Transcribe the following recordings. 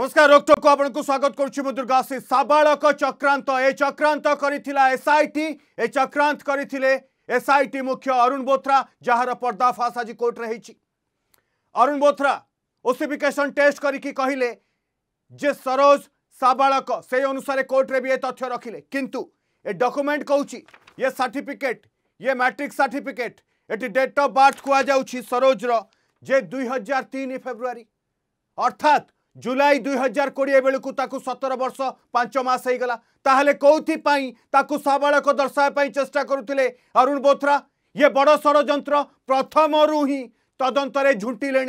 नमस्कार रोकटोक आपको स्वागत करुच्ची दुर्गाशी साबाड़क चक्रांत ए चक्रांत कर एसआईटी ए चक्रांत करते एसआईटी मुख्य अरुण बोथ्रा जार पर्दाफाश आज कोर्टे अरुण बोथ्रा ओसीफिकेसन टेस्ट करी कहले जे सरोज साबाड़क से अनुसार कोर्टे भी ये तथ्य रखिले किंतु ए डकुमेंट कौच ये सार्टिफिकेट ये मैट्रिक सार्टिफिकेट ये डेट अफ बार्थ कह सरोजर जे दुई हजार तीन फेब्रुआरी अर्थात জুলাই দুই হাজার কোড়িয়ে বেড়ে তাকে সতের বর্ষ পাঁচ মাস হয়ে গলা তাহলে কোথায় তাকে সাবাড়ক দর্শাওয়া চেষ্টা করুলে অরুণ বোথরা ইয়ে বড় ষড়যন্ত্র প্রথমরু হি তদন্তরে ঝুঁটিলে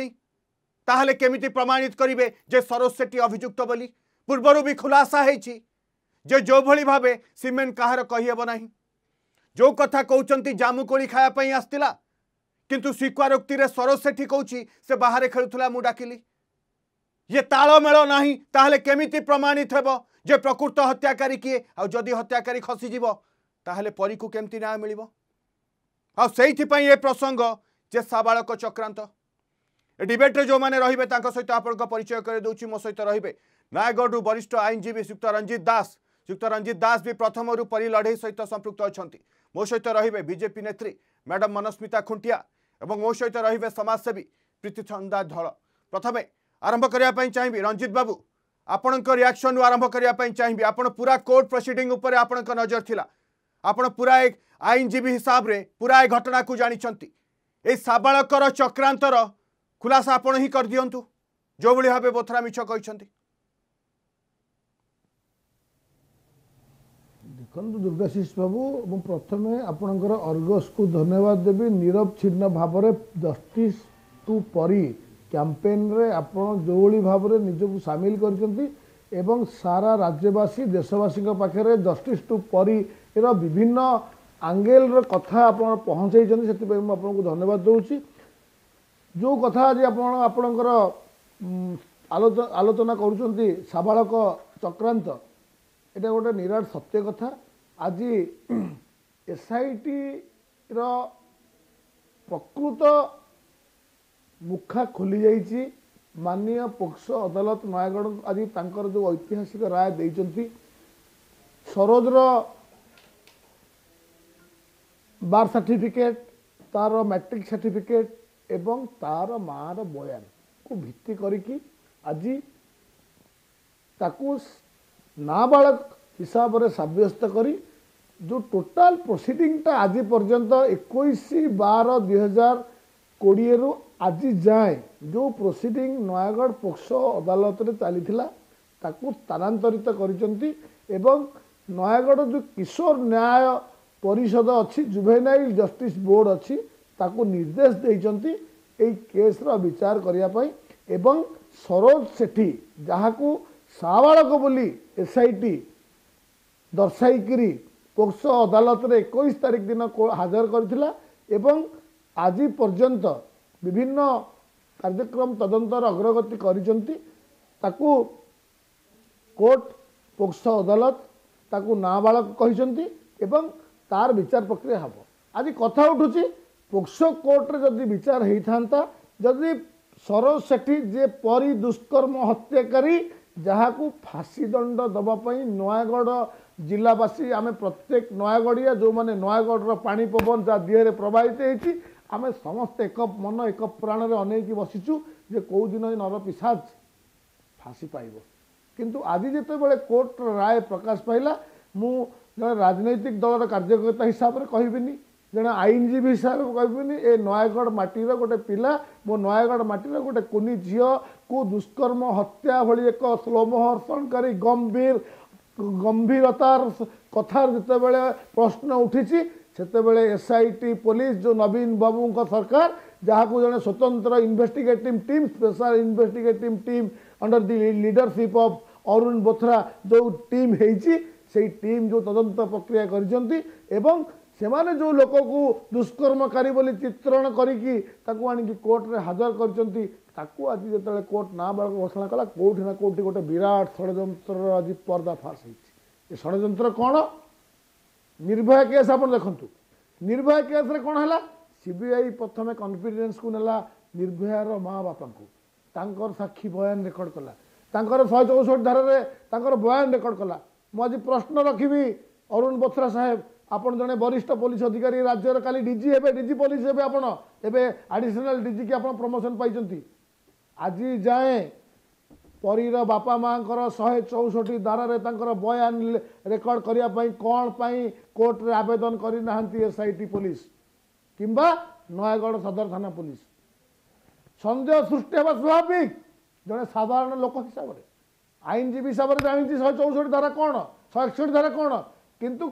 তাহলে কেমিতি প্রমাণিত করবে যে সরোজ সেটি অভিযুক্ত বলি পূর্বর বি খুলাসা হয়েছি যে যেভাবে ভাবে সিমেন্ট কাহার কহিহেব না যে কথা কৌন জামুকোলি খাওয়া আসছিলা কিন্তু স্বীকারোক্তিরে সরোজ সেটি কৌছি সে বাহারে খেলুলা মু ডাকিলি ये तालमेल ना ताहले केमिति प्रमाणित हेब जे प्रकृत हत्याकारी किए आदि हत्याकारी खसीज परी को केमती न्याय मिल आई ये प्रसंग जे साबाड़क चक्रांत डिबेट्रे जो मैंने रे सहित आपण कर दूसरी मो सहित रे नयगढ़ वरिष्ठ आईनजीवी श्रीयुक्त रंजित दास श्रीयुक्त रंजित दास भी प्रथम परी लड़े सहित संपृक्त अच्छा मो सहित रे बीजेपी नेत्री मैडम मनस्मिता खुंटिया मो सहित रे समाजसेवी प्रीतिचंदा धल प्रथम आरंभ करने चाहिए रंजित बाबू आपण रियाक्शन आरंभ करने चाहिए आप पूरा कोर्ट प्रोसीडिंग उपर नजर थी आपण पूरा आईनजीवी हिसाब से पूरा ए घटना को जानी ये सबाड़कर चक्रांतर खुलासा आपण ही कर दिंतु जो भाव भाव बोथरा मिछ कहते ଦେଖନ୍ତୁ ଦୁର୍ଗାଶିଷ ବାବୁ ମୁଁ ପ୍ରଥମେ ଆପଣଙ୍କର ଅର୍ଗସକୁ ଧନ୍ୟବାଦ ଦେବି ନିରବ ଛିନ୍ନ ଭାବରେ ଜଷ୍ଟିସ୍ ଟୁ ପରି କ୍ୟାମ୍ପେନ୍ରେ ଆପଣ ଯେଉଁଭଳି ଭାବରେ ନିଜକୁ ସାମିଲ କରିଛନ୍ତି ଏବଂ ସାରା ରାଜ୍ୟବାସୀ ଦେଶବାସୀଙ୍କ ପାଖରେ ଜଷ୍ଟିସ୍ ଟୁ ପରୀର ବିଭିନ୍ନ ଆଙ୍ଗେଲର କଥା ଆପଣ ପହଞ୍ଚାଇଛନ୍ତି ସେଥିପାଇଁ ମୁଁ ଆପଣଙ୍କୁ ଧନ୍ୟବାଦ ଦେଉଛି ଯେଉଁ କଥା ଆଜି ଆପଣ ଆପଣଙ୍କର ଆଲୋଚନା କରୁଛନ୍ତି ସାବାଳକ ଚକ୍ରାନ୍ତ ଏଇଟା ଗୋଟେ ନିରାଟ ସତ୍ୟ କଥା ଆଜି ଏସ୍ଆଇଟିର ପ୍ରକୃତ ମୁଖା ଖୋଲିଯାଇଛି ମାନ୍ୟ ପୋକ୍ସୋ ଅଦାଲତ ନୟାଗଡ଼ ଆଜି ତାଙ୍କର ଯେଉଁ ଐତିହାସିକ ରାୟ ଦେଇଛନ୍ତି ସରୋଜର ବାର୍ଥ ସାର୍ଟିଫିକେଟ୍ ତାର ମ୍ୟାଟ୍ରିକ୍ ସାର୍ଟିଫିକେଟ୍ ଏବଂ ତାର ମାଆର ବୟାନକୁ ଭିତ୍ତି କରିକି ଆଜି ତାକୁ ନାବାଳକ ହିସାବରେ ସାବ୍ୟସ୍ତ କରି ଯେଉଁ ଟୋଟାଲ ପ୍ରୋସିଡ଼ିଂଟା ଆଜି ପର୍ଯ୍ୟନ୍ତ ଏକୋଇଶ ବାର ଦୁଇହଜାର କୋଡ଼ିଏରୁ ଆଜି ଯାଏଁ ଯେଉଁ ପ୍ରୋସିଡ଼ିଂ ନୟାଗଡ଼ ପୋକ୍ସୋ ଅଦାଲତରେ ଚାଲିଥିଲା ତାକୁ ସ୍ଥାନାନ୍ତରିତ କରିଛନ୍ତି ଏବଂ ନୟାଗଡ଼ ଯେଉଁ କିଶୋର ନ୍ୟାୟ ପରିଷଦ ଅଛି ଜୁଭେନାଇଲ୍ ଜଷ୍ଟିସ୍ ବୋର୍ଡ଼ ଅଛି ତାକୁ ନିର୍ଦ୍ଦେଶ ଦେଇଛନ୍ତି ଏଇ କେସ୍ର ବିଚାର କରିବା ପାଇଁ ଏବଂ ସରୋଜ ସେଠୀ ଯାହାକୁ ସାବାଳକ ବୋଲି ଏସ୍ଆଇଟି ଦର୍ଶାଇକିରି ପୋକ୍ସୋ ଅଦାଲତରେ ଏକୋଇଶ ତାରିଖ ଦିନ ହାଜର କରିଥିଲା ଏବଂ ଆଜି ପର୍ଯ୍ୟନ୍ତ বিভিন্ন କାର୍ଯ୍ୟକ୍ରମ ତଦନ୍ତର ଅଗ୍ରଗତି କରିଛନ୍ତି ତାକୁ କୋର୍ଟ ପୋକ୍ସୋ ଅଦାଲତ ତାକୁ ନାବାଳକ କହିଛନ୍ତି ଏବଂ ତାର ବିଚାର ପ୍ରକ୍ରିୟା ହେବ ଆଜି କଥା ଉଠୁଛି ପୋକ୍ସୋ କୋର୍ଟରେ ଯଦି ବିଚାର ହେଇଥାନ୍ତା ଯଦି ସରୋଜ ସେଠୀ ଯିଏ ପରି ଦୁଷ୍କର୍ମ ହତ୍ୟାକାରୀ ଯାହାକୁ ଫାଶୀ ଦଣ୍ଡ ଦେବା ପାଇଁ ନୟାଗଡ଼ ଜିଲ୍ଲାବାସୀ ଆମେ ପ୍ରତ୍ୟେକ ନୟାଗଡ଼ିଆ ଯେଉଁମାନେ ନୟାଗଡ଼ର ପାଣି ପବନ ଯାହା ଦେହରେ ପ୍ରବାହିତ ହେଇଛି ଆମେ ସମସ୍ତେ ଏକ ମନ ଏକ ପ୍ରାଣରେ ଅନେଇକି ବସିଛୁ ଯେ କେଉଁ ଦିନ ଏ ନର ପିସାଜ ଫାଶି ପାଇବ କିନ୍ତୁ ଆଜି ଯେତେବେଳେ କୋର୍ଟର ରାୟ ପ୍ରକାଶ ପାଇଲା ମୁଁ ଜଣେ ରାଜନୈତିକ ଦଳର କାର୍ଯ୍ୟକର୍ତ୍ତା ହିସାବରେ କହିବିନି ଜଣେ ଆଇନଜୀବୀ ହିସାବରେ କହିବିନି ଏ ନୟାଗଡ଼ ମାଟିର ଗୋଟେ ପିଲା ମୋ ନୟାଗଡ଼ ମାଟିର ଗୋଟେ କୁନି ଝିଅକୁ ଦୁଷ୍କର୍ମ ହତ୍ୟା ଭଳି ଏକ ସ୍ଲୋମହର୍ଷଣକାରୀ ଗମ୍ଭୀର ଗମ୍ଭୀରତାର କଥାର ଯେତେବେଳେ ପ୍ରଶ୍ନ ଉଠିଛି ସେତେବେଳେ ଏସ୍ ଆଇ ଟି ପୋଲିସ ଯେଉଁ ନବୀନ ବାବୁଙ୍କ ସରକାର ଯାହାକୁ ଜଣେ ସ୍ୱତନ୍ତ୍ର investigative team special investigative team under the leadership of Arun Bothra ଯେଉଁ ଟିମ୍ ହେଇଛି ସେଇ ଟିମ୍ ଯେଉଁ ତଦନ୍ତ ପ୍ରକ୍ରିୟା କରିଛନ୍ତି ଏବଂ ସେମାନେ ଯେଉଁ ଲୋକକୁ ଦୁଷ୍କର୍ମକାରୀ ବୋଲି ଚିତ୍ରଣ କରିକି ତାକୁ ଆଣିକି କୋର୍ଟରେ ହାଜର କରିଛନ୍ତି ତାକୁ ଆଜି ଯେତେବେଳେ କୋର୍ଟ ନାବାଳକ ଘୋଷଣା କଲା କେଉଁଠି ନା କେଉଁଠି ଗୋଟେ ବିରାଟ ଷଡ଼ଯନ୍ତ୍ରର ଆଜି ପର୍ଦ୍ଦାଫାଶ ହେଇଛି ଏ ଷଡ଼ଯନ୍ତ୍ର କ'ଣ ନିର୍ଭୟା କେସ୍ ଆପଣ ଦେଖନ୍ତୁ ନିର୍ଭୟା କେସ୍ରେ କ'ଣ ହେଲା ସିବିଆଇ ପ୍ରଥମେ କନଫିଡେନ୍ସକୁ ନେଲା ନିର୍ଭୟାର ମା ବାପାଙ୍କୁ ତାଙ୍କର ସାକ୍ଷୀ ବୟାନ ରେକର୍ଡ଼ କଲା ତାଙ୍କର ଶହେ ଚଉଷଠି ଧାରାରେ ତାଙ୍କର ବୟାନ ରେକର୍ଡ଼ କଲା ମୁଁ ଆଜି ପ୍ରଶ୍ନ ରଖିବି ଅରୁଣ ବୋଥ୍ରା ସାହେବ ଆପଣ ଜଣେ ବରିଷ୍ଠ ପୋଲିସ ଅଧିକାରୀ ରାଜ୍ୟର କାଲି ଡିଜି ହେବେ ଡିଜି ପୋଲିସ ହେବେ ଆପଣ ଏବେ ଆଡ଼ିସନାଲ୍ ଡିଜି କି ଆପଣ ପ୍ରମୋସନ୍ ପାଇଛନ୍ତି ଆଜି ଯାଏଁ ପରୀର ବାପା ମାଆଙ୍କର ଶହେ ଚଉଷଠି ଧାରାରେ ତାଙ୍କର ବୟାନ ରେକର୍ଡ଼ କରିବା ପାଇଁ କ'ଣ ପାଇଁ କୋର୍ଟରେ ଆବେଦନ କରିନାହାନ୍ତି ଏସ୍ଆଇଟି ପୋଲିସ କିମ୍ବା ନୟାଗଡ଼ ସଦର ଥାନା ପୋଲିସ ସନ୍ଦେହ ସୃଷ୍ଟି ହେବା ସ୍ୱାଭାବିକ ଜଣେ ସାଧାରଣ ଲୋକ ହିସାବରେ ଆଇନଜୀବୀ ହିସାବରେ ଜାଣିଛି ଶହେ ଚଉଷଠି ଧାରା କ'ଣ ଶହେ ଏକଷଠି ଧାରା କ'ଣ କିନ୍ତୁ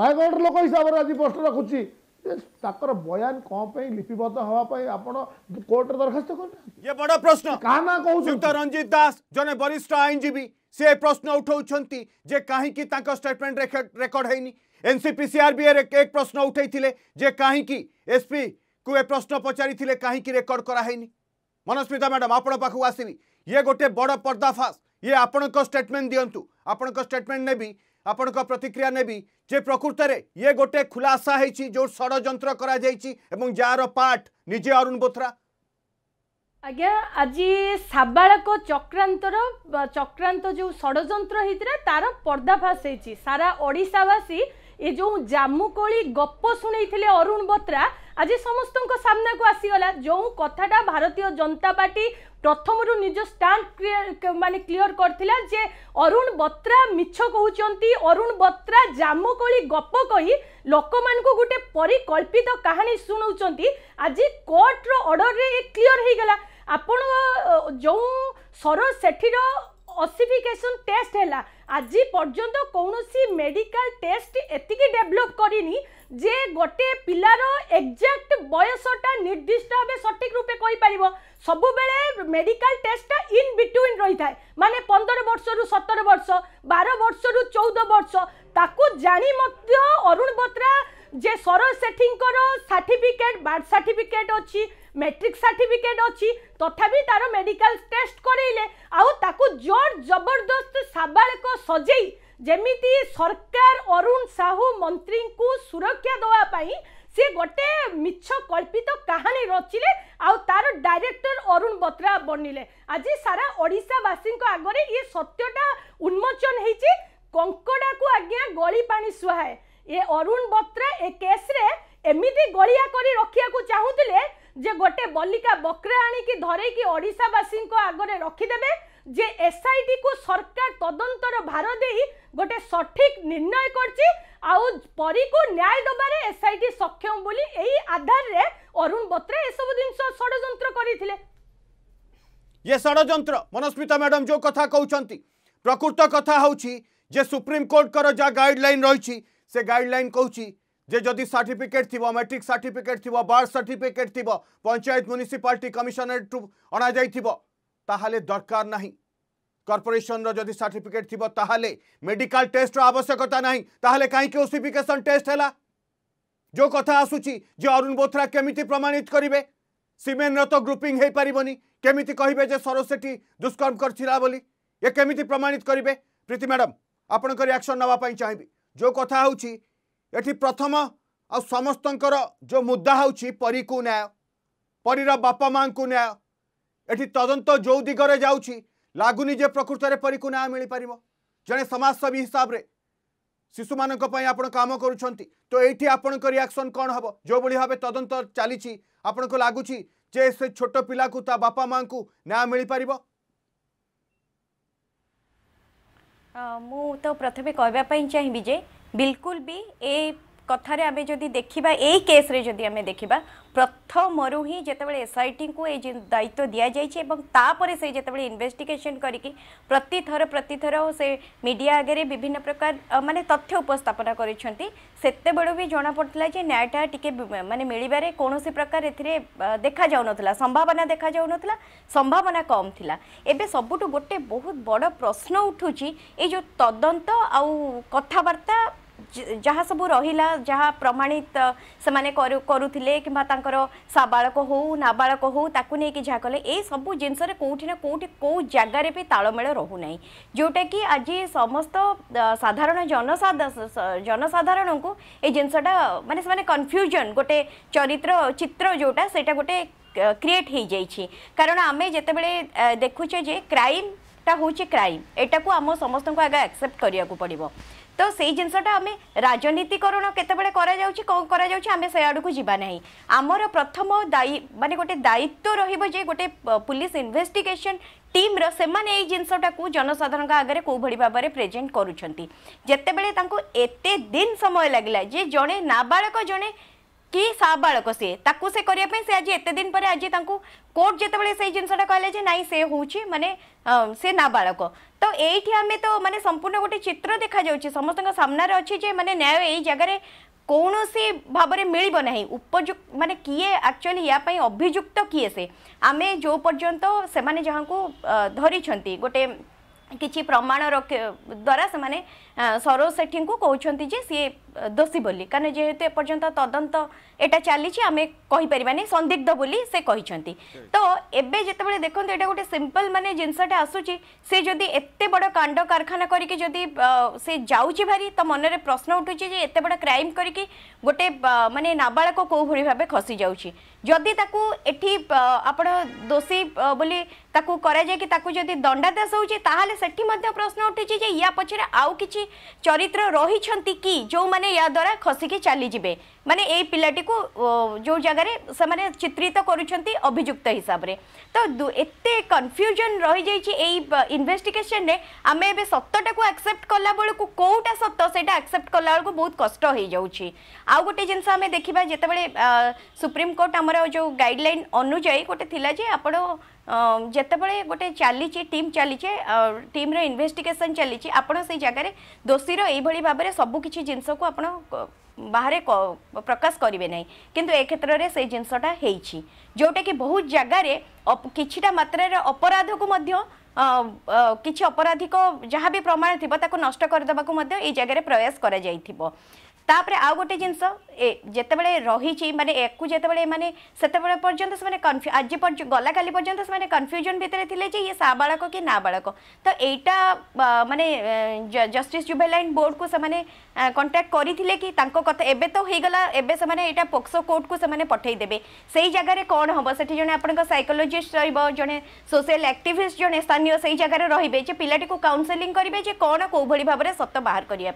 ନୟାଗଡ଼ର ଲୋକ ହିସାବରେ ଆଜି ପ୍ରଶ୍ନ ରଖୁଛି बयान कौन लिपिबद्ध हाँपोर्ट दरखास्त कर बड़ प्रश्न कहना रंजित दास जन वरिष्ठ आईनजीवी सी प्रश्न उठाऊँच कहीं स्टेटमेंट रेकर्ड है एनसीपीसीआर भी एक प्रश्न उठे कहीं एसपी को ये प्रश्न पचारिथिले कहीं रेकर्ड कराइन मनस्मिता मैडम आपको आसवि ये गोटे बड़ पर्दाफाश ये आपण स्टेटमेंट दिंतु आपण स्टेटमेंट नेबी ଆପଣଙ୍କ ପ୍ରତିକ୍ରିୟା ନେବି ଯେ ପ୍ରକୃତରେ ଇଏ ଗୋଟେ ଖୁଲାସା ହେଇଛି ଯେଉଁ ଷଡ଼ଯନ୍ତ୍ର କରାଯାଇଛି ଏବଂ ଯାହାର ପାର୍ଟ ନିଜେ ଅରୁଣ ବୋଥ୍ରା ଆଜ୍ଞା ଆଜି ସାବାଳକ ଚକ୍ରାନ୍ତର ଚକ୍ରାନ୍ତ ଯେଉଁ ଷଡ଼ଯନ୍ତ୍ର ହେଇଥିଲା ତାର ପର୍ଦ୍ଦାଫାଶ ହେଇଛି ସାରା ଓଡ଼ିଶାବାସୀ ଏ ଯେଉଁ ଜାମୁକୋଳି ଗପ ଶୁଣେଇଥିଲେ ଅରୁଣ ବତ୍ରା ଆଜି ସମସ୍ତଙ୍କ ସାମ୍ନାକୁ ଆସିଗଲା ଯେଉଁ କଥାଟା ଭାରତୀୟ ଜନତା ପାର୍ଟି ପ୍ରଥମରୁ ନିଜ ଷ୍ଟାଣ୍ଡ ମାନେ କ୍ଲିଅର କରିଥିଲା ଯେ ଅରୁଣ ବତ୍ରା ମିଛ କହୁଛନ୍ତି ଅରୁଣ ବତ୍ରା ଜାମୁକୋଳି ଗପ କହି ଲୋକମାନଙ୍କୁ ଗୋଟେ ପରିକଳ୍ପିତ କାହାଣୀ ଶୁଣାଉଛନ୍ତି ଆଜି କୋର୍ଟର ଅର୍ଡ଼ରରେ କ୍ଲିଅର ହେଇଗଲା ଆପଣ ଯେଉଁ ସର ସେଠିର অসিফিকেশন টেস্ট হেলা আজ পর্যন্ত কৌশি মেডিকাল টেস্ট এত ডেভেলপ করিনি যে গোটে পিলার একজাক্ট বয়সটা নির্দিষ্ট ভাবে সঠিক রূপে কইপারিব সবুবেলে মেডিকাল টেস্টটা ইন বিটুইন রইথায় মানে পনেরো বর্ষর সতের বর্ষ বার বর্ষর চৌদ বর্ষ তাকে জানি মধ্য অরুণ বত্রা যে সরোজ সেঠীঙ্কর সার্টিফিকেট বার্থ সার্টিফিকেট অনেক মেট্রিক সার্টিফিকেট অছি তথাপি তার মেডিকাল টেস্ট করাইলে আউ তাকু জোর জবরদস্ত সাবাড়ক সজেই যেমিতি সরকার অরুণ সাহু মন্ত্রীঙ্কু সুরক্ষা দেওয়া পাই সে গোটে মিছ কল্পিত কাহিনী রচিলে আউ তার ডাইরেক্টর অরুণ বত্রা বনিলে আজি সারা ওড়িশাবাসী আগরে ইয়ে সত্যটা উন্মোচন হয়েছে কঙ্কড়াকু আজ্ঞা গলি পানি সুহায় এ অরুণ বত্রা এ কেস্রে এমিতি গলিয়া করে রক্ষা চাহুলে যে গোটে বলিকা বকরা আনিকি ধরেকি ওড়িশাবাসী আগরে রখিদেবে যে এসআইটি কু সরকার তদন্তর ভার দিয়ে গোটে সঠিক নির্ণয় করছি আউ পরীকু ন্যায় দেবারে এসআইটি সক্ষম বলি এই আধারে অরুণ বত্রা এসব জিনিস ষড়যন্ত্র করে ইয়ে ষড়যন্ত্র মনস্মিতা ম্যাডাম যে কথা কৌঁচ প্রকৃত কথা হচ্ছে যে সুপ্রিমকোর্টর যা গাইডলাইন রয়েছে সে গাইডলাইন কৌছি जे जदि सार्टिफिकेट थ मेट्रिक सार्टिफिकेट थी बार्थ सार्टिफिकेट थी पंचायत म्यूनिशिपाल कमिशनरेट अणा जाए दरकार ना कर्पोरेसन रि सार्टिफिकेट थे मेडिकल टेस्टर आवश्यकता नहीं कहीं ओसीफिकेसन टेस्ट है जो कथा आसूची अरुण बोथ्रा केमी प्रमाणित करेंगे सीमेन्र तो ग्रुपिंग हो पारन केमी कह सर सेठी दुष्कर्म करमी प्रमाणित करेंगे प्रीति मैडम आपण को रियाक्शन नापी चाहिए जो कथा हो ଏଠି ପ୍ରଥମ ଆଉ ସମସ୍ତଙ୍କର ଯେଉଁ ମୁଦ୍ଦା ହେଉଛି ପରୀକୁ ନ୍ୟାୟ ପରୀର ବାପା ମାଆଙ୍କୁ ନ୍ୟାୟ ଏଠି ତଦନ୍ତ ଯେଉଁ ଦିଗରେ ଯାଉଛି ଲାଗୁନି ଯେ ପ୍ରକୃତରେ ପରୀକୁ ନ୍ୟାୟ ମିଳିପାରିବ ଜଣେ ସମାଜସେବୀ ହିସାବରେ ଶିଶୁମାନଙ୍କ ପାଇଁ ଆପଣ କାମ କରୁଛନ୍ତି ତ ଏଇଠି ଆପଣଙ୍କ ରିଆକ୍ସନ୍ କ'ଣ ହେବ ଯେଉଁଭଳି ଭାବେ ତଦନ୍ତ ଚାଲିଛି ଆପଣଙ୍କୁ ଲାଗୁଛି ଯେ ସେ ଛୋଟ ପିଲାକୁ ତା ବାପା ମାଆଙ୍କୁ ନ୍ୟାୟ ମିଳିପାରିବ ମୁଁ ତ ପ୍ରଥମେ କହିବା ପାଇଁ ଚାହିଁବି ଯେ बिल्कुल भी ये কথার আমি যদি দেখা এই কেসরে যদি আমি দেখা প্রথমরু হি যেত এসআইটি কু এই দায়িত্ব দিয়া যাই এবং তাপরে সে যেত ইনভেস্টিগেসন করি প্রতিথর প্রতিথর সে মিডিয়া আগে বিভিন্ন প্রকার মানে তথ্য উপস্থাপন করেছেন সেতবেলু বি জনা পড়ে যে ন্যায়টা টিকে মানে মিলবার কৌশি প্রকার এতে দেখা যাও নথিলা সম্ভাবনা দেখা যাও নথিলা সম্ভাবনা কম লা এবে সবুঠু গোটে বহুত বড় প্রশ্ন উঠুছি এই যে তদন্ত আউ কথাবার্তা ଯାହା ସବୁ ରହିଲା ଯାହା ପ୍ରମାଣିତ ସେମାନେ କରୁଥିଲେ କିମ୍ବା ତାଙ୍କର ସାବାଳକ ହେଉ ନାବାଳକ ହେଉ ତାକୁ ନେଇକି ଯାହା କଲେ ଏସବୁ ଜିନିଷରେ କେଉଁଠି ନା କେଉଁଠି କେଉଁ ଜାଗାରେ ବି ତାଳମେଳ ରହୁନାହିଁ ଯେଉଁଟାକି ଆଜି ସମସ୍ତ ସାଧାରଣ ଜନସାଧାରଣଙ୍କୁ ଏଇ ଜିନିଷଟା ମାନେ ସେମାନେ କନଫ୍ୟୁଜନ୍ ଗୋଟେ ଚରିତ୍ର ଚିତ୍ର ଯେଉଁଟା ସେଇଟା ଗୋଟେ କ୍ରିଏଟ ହୋଇଯାଇଛି କାରଣ ଆମେ ଯେତେବେଳେ ଦେଖୁଛେ ଯେ କ୍ରାଇମ୍ଟା ହେଉଛି କ୍ରାଇମ୍ ଏଟାକୁ ଆମ ସମସ୍ତଙ୍କୁ ଆଗ ଆକ୍ସେପ୍ଟ କରିବାକୁ ପଡ଼ିବ তো সেই জিনিসটা আমি রাজনীতিকরণ কেতবে করা যাচ্ছে কম করা যাচ্ছে আমি সে আড়ক যা না আমার প্রথম দায়ী মানে গোটে দায়িত্ব রহব যে গোটে পুলিশ ইনভেস্টিগেশন টিম্র সেমানে এই জিনিসটাকে জনসাধারণ আগে কোভাবে ভাবে প্রেজেন্ট করুচ্ছেন যেতবে তাঁকু এতে দিন সময় লাগিলা যে জনে নাবাড়ক জনে कि साबाक सी से आज एत दिन पर आज कोर्ट जो जिनसा कहले ना से हूँ मानने से नाबाक तो ये आम तो मानते संपूर्ण गोटे चित्र देखा समस्त सामने अच्छे मानते न्याय यही जगार कौन सी भाव में मिल उपयुक्त मानते किए आकचुअली यापाई अभिजुक्त किए से आम जो पर्यत से धरी गोटे कि प्रमाण रख द्वारा से ସରୋଜ ସେଠୀଙ୍କୁ କହୁଛନ୍ତି ଯେ ସିଏ ଦୋଷୀ ବୋଲି କାରଣ ଯେହେତୁ ଏପର୍ଯ୍ୟନ୍ତ ତଦନ୍ତ ଏଇଟା ଚାଲିଛି ଆମେ କହିପାରିବାନି ସନ୍ଦିଗ୍ଧ ବୋଲି ସେ କହିଛନ୍ତି ତ ଏବେ ଯେତେବେଳେ ଦେଖନ୍ତୁ ଏଇଟା ଗୋଟେ ସିମ୍ପଲ ମାନେ ଜିନିଷଟା ଆସୁଛି ସେ ଯଦି ଏତେ ବଡ଼ କାଣ୍ଡ କାରଖାନା କରିକି ଯଦି ସେ ଯାଉଛି ଭାରି ତ ମନରେ ପ୍ରଶ୍ନ ଉଠୁଛି ଯେ ଏତେ ବଡ଼ କ୍ରାଇମ୍ କରିକି ଗୋଟେ ମାନେ ନାବାଳକ କେଉଁଭଳି ଭାବେ ଖସି ଯାଉଛି ଯଦି ତାକୁ ଏଠି ଆପଣ ଦୋଷୀ ବୋଲି ତାକୁ କରାଯାଇକି ତାକୁ ଯଦି ଦଣ୍ଡାଦେଶ ହେଉଛି ତାହେଲେ ସେଠି ମଧ୍ୟ ପ୍ରଶ୍ନ ଉଠିଛି ଯେ ୟା ପଛରେ ଆଉ କିଛି চরিত্র রয়েছে কি যে ইয়াদ্বারা খসিকি চালিযে মানে এই পিলাটি যে জায়গায় সে চিত্রিত করছেন অভিযুক্ত হিসাবে তো এত কনফ্যুজন রয়েছে এই ইনভেস্টিগেসনে আমি এবে সত্যটা আকসেপ্ট কলা বেড়ে কোটা সত্য সেটা আকসেপ্ট কলা বেড়ে বহু কষ্ট হয়ে যাচ্ছে আউ গোটে জিনিস আমি দেখা যেতবে সুপ্রিমকোর্ট আমার যে গাইডলাইন অনুযায়ী গোটে লা যে আপনার যেতবে গোটে চালছে টিম চালছে টিম্রে ইনভেস্টিগেসন চালছে আপনার সেই জায়গায় দোষীর এইভাবে ভাবে সবুকিছি জিনিসক আপনার বাহারে প্রকাশ করবে না কিন্তু এ ক্ষেত্রে সেই জিনিসটা হয়েছি যেটা কি বহু জায়গায় কিছুটা মাত্রার অপরাধক কিছু অপরাধিক যা বি প্রমাণ থাকবে তাকে নষ্ট করেদেবা এই জায়গায় প্রয়াস করা যাই তাপরে আউ গোটে জিনিস এ যেতবে রয়েছে মানে একু যেতবে মানে সেতবে পর্যন্ত সে কনফ্যু আজ পর্যন্ত গলাকালি পর্যন্ত সে কনফ্যুজন ভিতরে লে যে ইয়ে সাবাড়ক কি নাবাড়ক তো এইটা মানে জস্টিস জুভেলাইন বোর্ডকু সে কন্টাক্ট করে কি তাঁর কথা এবে তো হয়ে গলা এবে সে এটা পোক্সো কোর্টকু সে পঠাই দেবে সেই জায়গায় কম হব সেটি জন আপনার সাইকোলোজিষ্ট রহব জন সোশিয়াল আক্টিভিস্ট জন স্থানীয় সেই জায়গায় রহবে যে পিলাটি কাউন্সেলিং করবে যে কোণ কোভাবে সত বাহার করা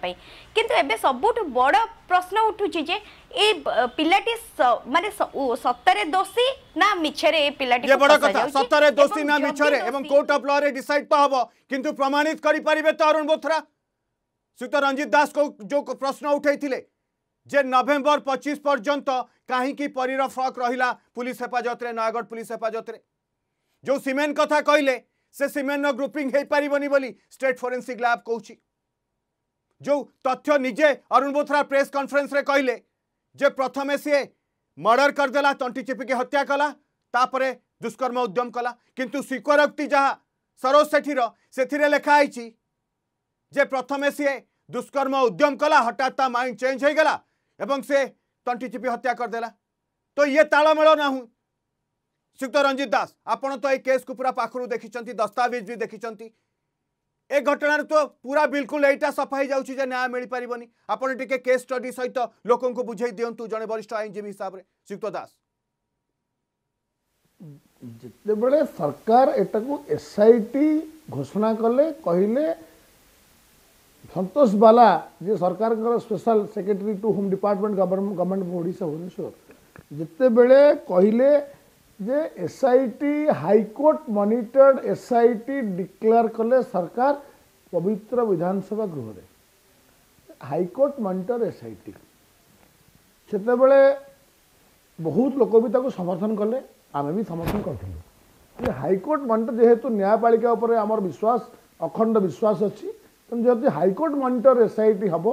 কিন্তু এবে সবুঠ বড় प्रश्न उठू पाटी मान सतरे दोषी ना मिछरे सतरे दोषी ना मिछरे तो प्रमाणित करी तो बोथरा सुत रंजीत दास को जो प्रश्न उठैथिले जे नवंबर 25 पर्यंत काहे की परिर फ्रॉक पुलिस हेफाजत रे पुलिस हेफाजत जो सिमेन कथा कहले से सिमेन ग्रुपिंग हे परिबनी बोली स्टेट फोरेंसिक लैब कहउची जो तथ्य निजे अरुण बोथरा प्रेस कन्फरेन्स कहले जे प्रथम सी मर्डर करदेला तंटी चिपिके हत्या कला तापर दुष्कर्म उद्यम कला किंतु स्वीकारोक्ति जहाँ सरोज सेठीर से लेखाई जे प्रथम सी दुष्कर्म उद्यम कला हठात ता माइंड चेंज हो गला एवं से तंटी चिपी हत्या करदेला तो ये तालमेल ना श्रीयुक्त रंजित दास आपण तो ये केस को पूरा पाखर देखी दस्तावेज भी देखी ए घटना तो पूरा बिल्कुल एटा सफाइ जा न्याय मिल पारि आए केस स्टडी सहित लोक दिंतु जन वरिष्ठ हिसाब से हिसाबले दास दासबेले सरकार आई टी घोषणा कले कि सतोष बाला जी सरकार special secretary to home department government जिते ओडा कहले ଯେ S I T high court monitored S I T declare କଲେ ସରକାର ପବିତ୍ର ବିଧାନସଭା ଗୃହରେ high court monitor S I T ସେତେବେଳେ ବହୁତ ଲୋକ ବି ତାକୁ ସମର୍ଥନ କଲେ ଆମେ ବି ସମର୍ଥନ କରିଥିଲୁ ଯେ ହାଇକୋର୍ଟ ମନିଟର ଯେହେତୁ ନ୍ୟାୟପାଳିକା ଉପରେ ଆମର ବିଶ୍ୱାସ ଅଖଣ୍ଡ ବିଶ୍ୱାସ ଅଛି ତେଣୁ ଯେହେତୁ high court monitor S I T ହେବ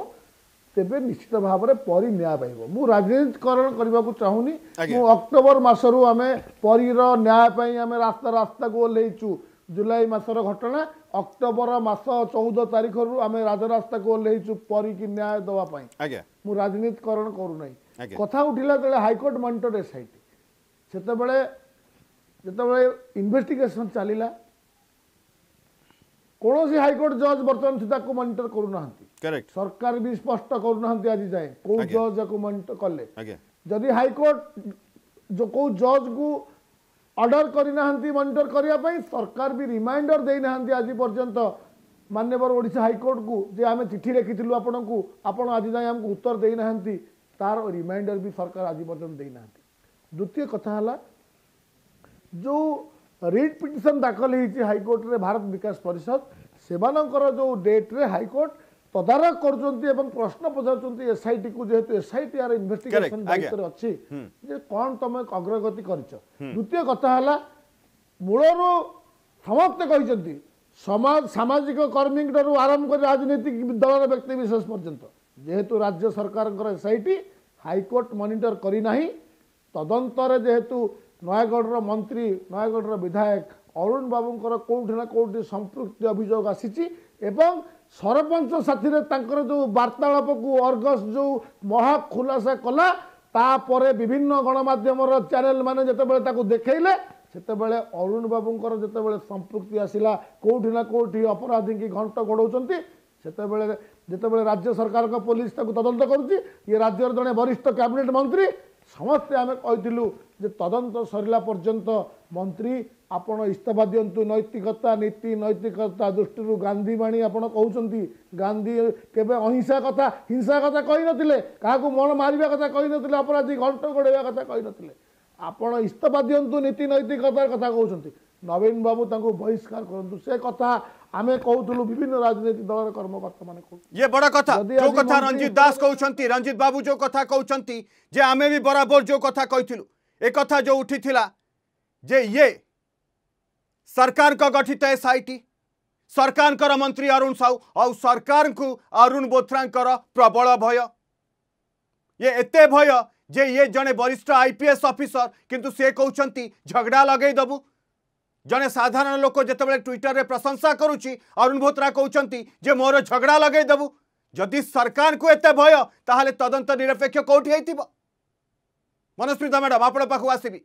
ତେବେ ନିଶ୍ଚିତ ଭାବରେ ପରୀ ନ୍ୟାୟ ପାଇବ ମୁଁ ରାଜନୀତିକରଣ କରିବାକୁ ଚାହୁଁନି ମୁଁ ଅକ୍ଟୋବର ମାସରୁ ଆମେ ପରୀର ନ୍ୟାୟ ପାଇଁ ଆମେ ରାସ୍ତା ରାସ୍ତାକୁ ଓହ୍ଲେଇଛୁ ଜୁଲାଇ ମାସର ଘଟଣା ଅକ୍ଟୋବର ମାସ ଚଉଦ ତାରିଖରୁ ଆମେ ରାଜରାସ୍ତାକୁ ଓହ୍ଲେଇଛୁ ପରୀକି ନ୍ୟାୟ ଦେବା ପାଇଁ ମୁଁ ରାଜନୀତିକରଣ କରୁନାହିଁ କଥା ଉଠିଲା ଯେତେବେଳେ ହାଇକୋର୍ଟ ମନିଟର ଏସ୍ଆଇଟି ସେତେବେଳେ ଯେତେବେଳେ ଇନଭେଷ୍ଟିଗେସନ୍ ଚାଲିଲା କୌଣସି ହାଇକୋର୍ଟ ଜଜ୍ ବର୍ତ୍ତମାନ ସୁଦ୍ଧା ତାକୁ ମନିଟର କରୁନାହାନ୍ତି ସରକାର ବି ସ୍ପଷ୍ଟ କରୁନାହାନ୍ତି ଆଜି ଯାଏଁ କୋଉ ଜଜ୍ ୟାକୁ ମନିଟର କଲେ ଯଦି ହାଇକୋର୍ଟ କୋଉ ଜଜ୍କୁ ଅର୍ଡର କରିନାହାନ୍ତି ମନିଟର କରିବା ପାଇଁ ସରକାର ବି ରିମାଇଣ୍ଡର ଦେଇନାହାନ୍ତି ଆଜି ପର୍ଯ୍ୟନ୍ତ ମାନ୍ୟବର ଓଡ଼ିଶା ହାଇକୋର୍ଟକୁ ଯେ ଆମେ ଚିଠି ଲେଖିଥିଲୁ ଆପଣଙ୍କୁ ଆପଣ ଆଜି ଯାଏଁ ଆମକୁ ଉତ୍ତର ଦେଇନାହାନ୍ତି ତାର ରିମାଇଣ୍ଡର ବି ସରକାର ଆଜି ପର୍ଯ୍ୟନ୍ତ ଦେଇନାହାନ୍ତି ଦ୍ୱିତୀୟ କଥା ହେଲା ଯେଉଁ ରିଟ୍ ପିଟିସନ୍ ଦାଖଲ ହେଇଛି ହାଇକୋର୍ଟରେ ଭାରତ ବିକାଶ ପରିଷଦ ସେମାନଙ୍କର ଯେଉଁ ଡେଟ୍ରେ ହାଇକୋର୍ଟ ତଦାରଖ କରୁଛନ୍ତି ଏବଂ ପ୍ରଶ୍ନ ପଚାରୁଛନ୍ତି ଏସ୍ଆଇଟି କୁ ଯେହେତୁ ଏସ୍ଆଇଟି ଆର ଇନଭେଷ୍ଟିଗେସନ ଦାୟିତ୍ୱରେ ଅଛି ଯେ କଣ ତମେ ଅଗ୍ରଗତି କରିଛ ଦ୍ୱିତୀୟ କଥା ହେଲା ମୂଳରୁ ସମସ୍ତେ କହିଛନ୍ତି ସମାଜ ସାମାଜିକ କର୍ମୀଙ୍କଠାରୁ ଆରମ୍ଭ କରି ରାଜନୈତିକ ଦଳର ବ୍ୟକ୍ତି ବିଶେଷ ପର୍ଯ୍ୟନ୍ତ ଯେହେତୁ ରାଜ୍ୟ ସରକାରଙ୍କର ଏସ୍ଆଇଟି ହାଇକୋର୍ଟ ମନିଟର କରିନାହିଁ ତଦନ୍ତରେ ଯେହେତୁ ନୟାଗଡ଼ର ମନ୍ତ୍ରୀ ନୟାଗଡ଼ର ବିଧାୟକ ଅରୁଣ ବାବୁଙ୍କର କେଉଁଠି ନା କେଉଁଠି ସମ୍ପୃକ୍ତି ଅଭିଯୋଗ ଆସିଛି ଏବଂ ସରପଞ୍ଚ ସାଥିରେ ତାଙ୍କର ଯେଉଁ ବାର୍ତ୍ତାଳାପକୁ ଅର୍ଗସ ଯେଉଁ ମହା ଖୁଲାସା କଲା ତାପରେ ବିଭିନ୍ନ ଗଣମାଧ୍ୟମର ଚ୍ୟାନେଲ ମାନେ ଯେତେବେଳେ ତାକୁ ଦେଖେଇଲେ ସେତେବେଳେ ଅରୁଣ ବାବୁଙ୍କର ଯେତେବେଳେ ସମ୍ପୃକ୍ତି ଆସିଲା କେଉଁଠି ନା କେଉଁଠି ଅପରାଧୀଙ୍କି ଘଣ୍ଟ ଘୋଡ଼ଉଛନ୍ତି ସେତେବେଳେ ଯେତେବେଳେ ରାଜ୍ୟ ସରକାରଙ୍କ ପୋଲିସ ତାକୁ ତଦନ୍ତ କରୁଛି ଇଏ ରାଜ୍ୟର ଜଣେ ବରିଷ୍ଠ କ୍ୟାବିନେଟ୍ ମନ୍ତ୍ରୀ ସମସ୍ତେ ଆମେ କହିଥିଲୁ ଯେ ତଦନ୍ତ ସରିଲା ପର୍ଯ୍ୟନ୍ତ ମନ୍ତ୍ରୀ ଆପଣ ଇସ୍ତଫା ଦିଅନ୍ତୁ ନୈତିକତା ନୀତି ନୈତିକତା ଦୃଷ୍ଟିରୁ ଗାନ୍ଧୀବାଣୀ ଆପଣ କହୁଛନ୍ତି ଗାନ୍ଧୀ କେବେ ଅହିଂସା କଥା ହିଂସା କଥା କହିନଥିଲେ କାହାକୁ ମଣ ମାରିବା କଥା କହିନଥିଲେ ଅପରାଧୀ ଘଣ୍ଟ ଘୋଡ଼େଇବା କଥା କହିନଥିଲେ ଆପଣ ଇସ୍ତଫା ଦିଅନ୍ତୁ ନୀତି ନୈତିକତାର କଥା କହୁଛନ୍ତି ନବୀନ ବାବୁ ତାଙ୍କୁ ବହିଷ୍କାର କରନ୍ତୁ ସେ କଥା ଆମେ କହୁଥିଲୁ ବିଭିନ୍ନ ରାଜନୀତି ଦଳର କର୍ମକର୍ତ୍ତାମାନେ ଇଏ ବଡ କଥା ଯୋଉ କଥା ରଞ୍ଜିତ ଦାସ କହୁଛନ୍ତି ରଞ୍ଜିତ ବାବୁ ଯୋଉ କଥା କହୁଛନ୍ତି ଯେ ଆମେ ବି ବରାବର ଯୋଉ କଥା କହିଥିଲୁ ଏ କଥା ଯୋଉ ଉଠିଥିଲା ଯେ ଇଏ सरकार का गठित एस आई टी सरकार मंत्री अरुण साहू आ सरकार को अरुण बोथ्रा प्रबल भय ये एत भय जे ये जड़े वरिष्ठ आईपीएस अफिसर किंतु से कौन झगड़ा लगेदेबू जड़े साधारण लोक जिते ट्विटर में प्रशंसा करुच्ची अरुण बोथ्रा कौन जे मोर झगड़ा लगेदेबू जदि सरकार को एत भय ताहले तदंत निरपेक्ष कौटी होती मनस्मिता मैडम आपण पाखु आसबि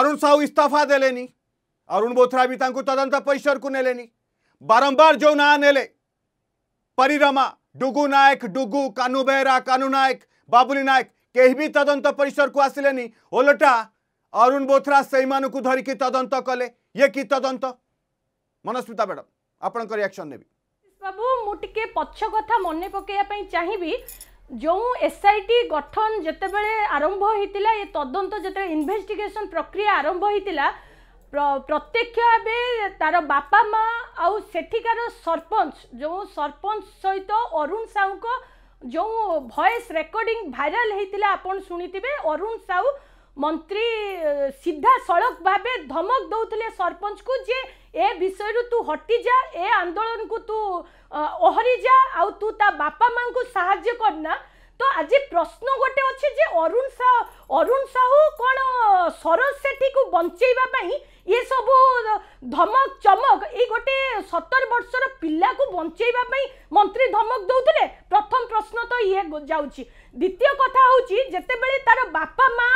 अरुण साहू इस्तीफा देले अरुण ಅರುಣ್ ಬೋಥ್ರಾ ತಾಂಕು ತದಂತ ಪೈಸರ್ಕು बारंबार जो ना ने ಪರಿರಮ डुगु नायक डुगु कानू बेहरा कानू नायक बाबुली नायक कहीं भी तदंत परिसर को आसिले ओलटा अरुण बोथरा से धरिकी तदंत कले ये कि तदंत मनस्मिता मैडम आपण रिएक्शन ने बाबू मुझे पछ कथा मन पकड़ चाहिए जो एसआईटी गठन जितेबाला आरंभ होता है ये तदंत जो इन्भेस्टिगेशन प्रक्रिया आरंभ होता ପ୍ରତ୍ୟକ୍ଷ ଭାବେ ତା'ର ବାପା ମାଆ ଆଉ ସେଠିକାର ସରପଞ୍ଚ ଯେଉଁ ସରପଞ୍ଚ ସହିତ ଅରୁଣ ସାହୁଙ୍କ ଯେଉଁ ଭଏସ୍ ରେକର୍ଡ଼ିଂ ଭାଇରାଲ୍ ହେଇଥିଲା ଆପଣ ଶୁଣିଥିବେ ଅରୁଣ ସାହୁ ମନ୍ତ୍ରୀ ସିଧାସଳଖ ଭାବେ ଧମକ ଦେଉଥିଲେ ସରପଞ୍ଚକୁ ଯେ ଏ ବିଷୟରୁ ତୁ ହଟିଯା ଏ ଆନ୍ଦୋଳନକୁ ତୁ ଓହରିଯା ଆଉ ତୁ ତା ବାପା ମାଆଙ୍କୁ ସାହାଯ୍ୟ କରନା তো আজ প্রশ্ন গোটে অছে যে অরুণ সাহু অরুণ সাহু কোণ সরোজ সেঠীকে বঞ্চাইবা পাই এসবু ধমক চমক এই গোটে সতর বর্ষর পিলাকে বঞ্চাইবা পাই মন্ত্রী ধমক দৌলে প্রথম প্রশ্ন তো ইয়ে যাচ্ছি দ্বিতীয় কথা হচ্ছে যেতবে তার বাপা মা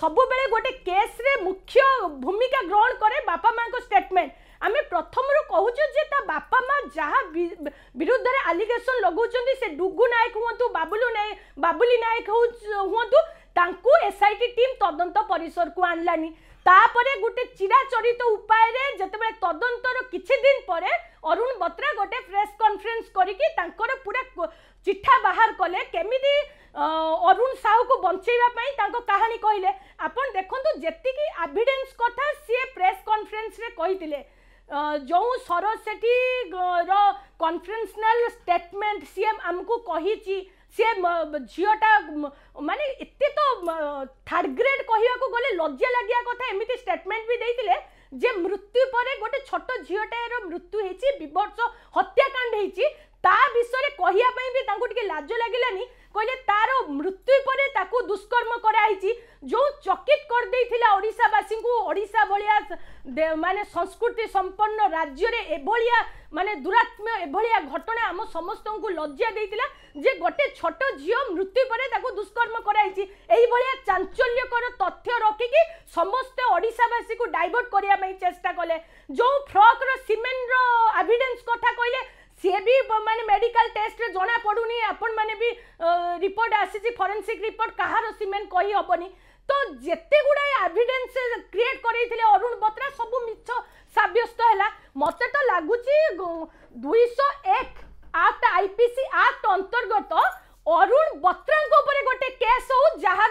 সবুলে গোটে কেস্রে মুখ্য ভূমিকা গ্রহণ করে বাপা মাঙ্ক স্টেটমেন্ট আমি প্রথমর কুচু যে তা বাপা মা যা বিরুদ্ধে আলিগেসন লগাউছেন সে ডুগু নায়ক হুঁতু বাবুলু নায়ক বাবুলি নায়ক হুঁতু তাঁকু এসআইটি টিম তদন্ত পরিসর পরিসরকু আনলানি তাপরে গোটে চিরাচরিত উপায়ে যেতবে তদন্তর কিছু দিন পরে অরুণ বত্রা গোটে প্রেস কনফরেন্স করিকি তাঁকর পুরা চিঠা বাহার কলে কেমিতি অরুণ সাহুকু বঞ্চাইবা পাই তাঁক কাহিনী কহিলে আপন দেখন্তু যেতিকি আভিডেন্স কথা সি প্রেস কনফরেন্সরে কইতিলে ଯେଉଁ ସରୋଜ ସେଠୀର କନଫରେନ୍ସନାଲ୍ ଷ୍ଟେଟମେଣ୍ଟ ସିଏ ଆମକୁ କହିଛି ସିଏ ଝିଅଟା ମାନେ ଏତେ ତ ଥାର୍ଡ଼ ଗ୍ରେଡ୍ କହିବାକୁ ଗଲେ ଲଜ୍ଜା ଲାଗିବା କଥା ଏମିତି ଷ୍ଟେଟମେଣ୍ଟ ବି ଦେଇଥିଲେ ଯେ ମୃତ୍ୟୁ ପରେ ଗୋଟେ ଛୋଟ ଝିଅଟାର ମୃତ୍ୟୁ ହେଇଛି ବିବର୍ଷ ହତ୍ୟାକାଣ୍ଡ ହେଇଛି ତା ବିଷୟରେ କହିବା ପାଇଁ ବି ତାଙ୍କୁ ଟିକେ ଲାଜ ଲାଗିଲାନି কহিলে তার মৃত্যু পরে তাকে দুষ্কর্ম করাহৈছি যে চকিত করেদেইলা ওড়শাবাসী ওড়শা ভিয়া মানে সংস্কৃতি সম্পন্ন রাজ্যের এভাবে মানে দুরাত্ম্য এভাবে ঘটনা আম সমস্ত লজ্জা দিয়েছিল যে গোটে ছোট ঝিও মৃত্যু পরে তাকে দুষ্কর্ম করাইছি এইভাবে চাঞ্চল্যকর তথ্য রকিকি সমস্তে ওড়শাবাসী ডাইভর্ট করা চেষ্টা কলে যে ফ্রকর সিমেন্টর আভিডেন্স কথা কহিলেন সি বি মানে মেডিকাল টেস্টরে জনা পড়ুনি আপন মানে বি রিপোর্ট আসিছি ফরেনসিক রিপোর্ট কাহার সিমেন্ট কই হবনি তো যেতে গুড়াই এভিডেন্স ক্রিয়েট করাইলে অরুণ বত্রা সবু মিছ সাব্যস্ত হেলা মতে তো লাগুছি দুইশ এক আক্ট আইপিসি আক্ট অন্তর্গত অরুণ বত্রাঙ্ক উপরে গোটে কেস হো যাহার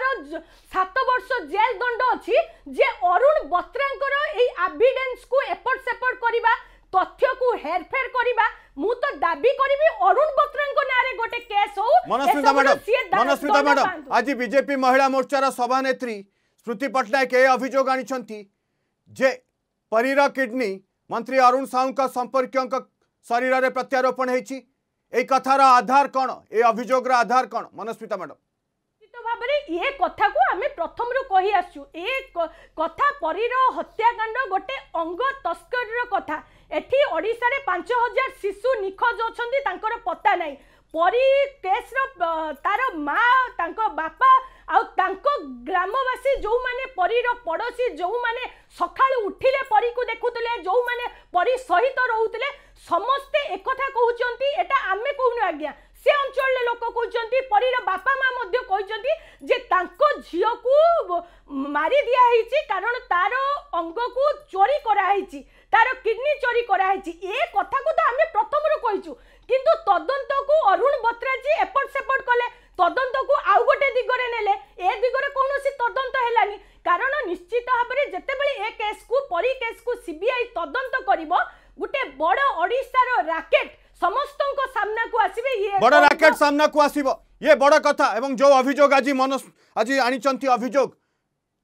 সাত বর্ষ জেল দণ্ড অছি যে অরুণ বত্রাঙ্কর এই আভিডেন্সকু এপট সেপট করিবা তথ্যকু হেরফের করিবা মু তো দাবি করিবি অরুণ বক্রাঙ্ক নারে গোটে কেস হউ মনস্মিতা ম্যাডাম মনস্মিতা ম্যাডাম আজি বিজেপি মহিলা মোর্চার সভানেত্রী স্মৃতি পট্টনাক এই অভিযোগ আনিছন্তি যে পরীর কিডনি মন্ত্রী অরুণ সাউঙ্ক সম্পর্কীয়ঙ্ক শরীরের প্রত্যারোপণ হয়েছি এই কথার আধার কোণ এই অভিযোগর আধার কোণ মনস্মিতা ম্যাডাম ଭାବରେ ଏ କଥାକୁ ଆମେ ପ୍ରଥମରୁ କହି ଆସୁଛୁ ଏ କଥା ପରୀର ହତ୍ୟାକାଣ୍ଡ ଗୋଟେ ଅଙ୍ଗ ତସ୍କରୀର କଥା এটি ওড়িশার পাঁচ হাজার শিশু নিখোঁজ অনেক পতা নাই পরি কেসর তার মা তাঁর বাপা আ্রামবাসী যে পরীর পড়োশী যে সকাল উঠিলে পরীকে দেখুলে যে পরী সহিত রুলে সমস্তে একথা কুমার এটা আমি কৌনু আজ্ঞা সে অঞ্চলের লোক কুমার পরীর বাপা মা যে তাঁকো ঝিউকু মারি দিয়া হয়েছি কারণ তার অঙ্গকু চোরি করা হয়েছে তার কিডনি চোরি করা হয়েছে এ কথা তো আমি প্রথমর কইছু কিন্তু তদন্তকু অরুণ বত্রাজি এপট সেপট কলে তদন্তকু আউ গোটে দিগরে নেলে এ দিগরে কোণী তদন্ত হেলানি কারণ নিশ্চিত ভাবে যেতবে এ কেস কেসকু পরি কেস কেসকু সিবিআই তদন্ত করিব গোটে বড় ওড়িশার রাকেট সমস্তଙ୍କ ସାମ୍ନାକୁ ଆସିବେ ଇଏ ବଡ଼ ରାକେଟ ସାମ୍ନାକୁ ଆସିବ ଇଏ বড় কথা এবং যে অভিযোগ আজি মনস আজি ଆଣିଛନ୍ତି অভিযোগ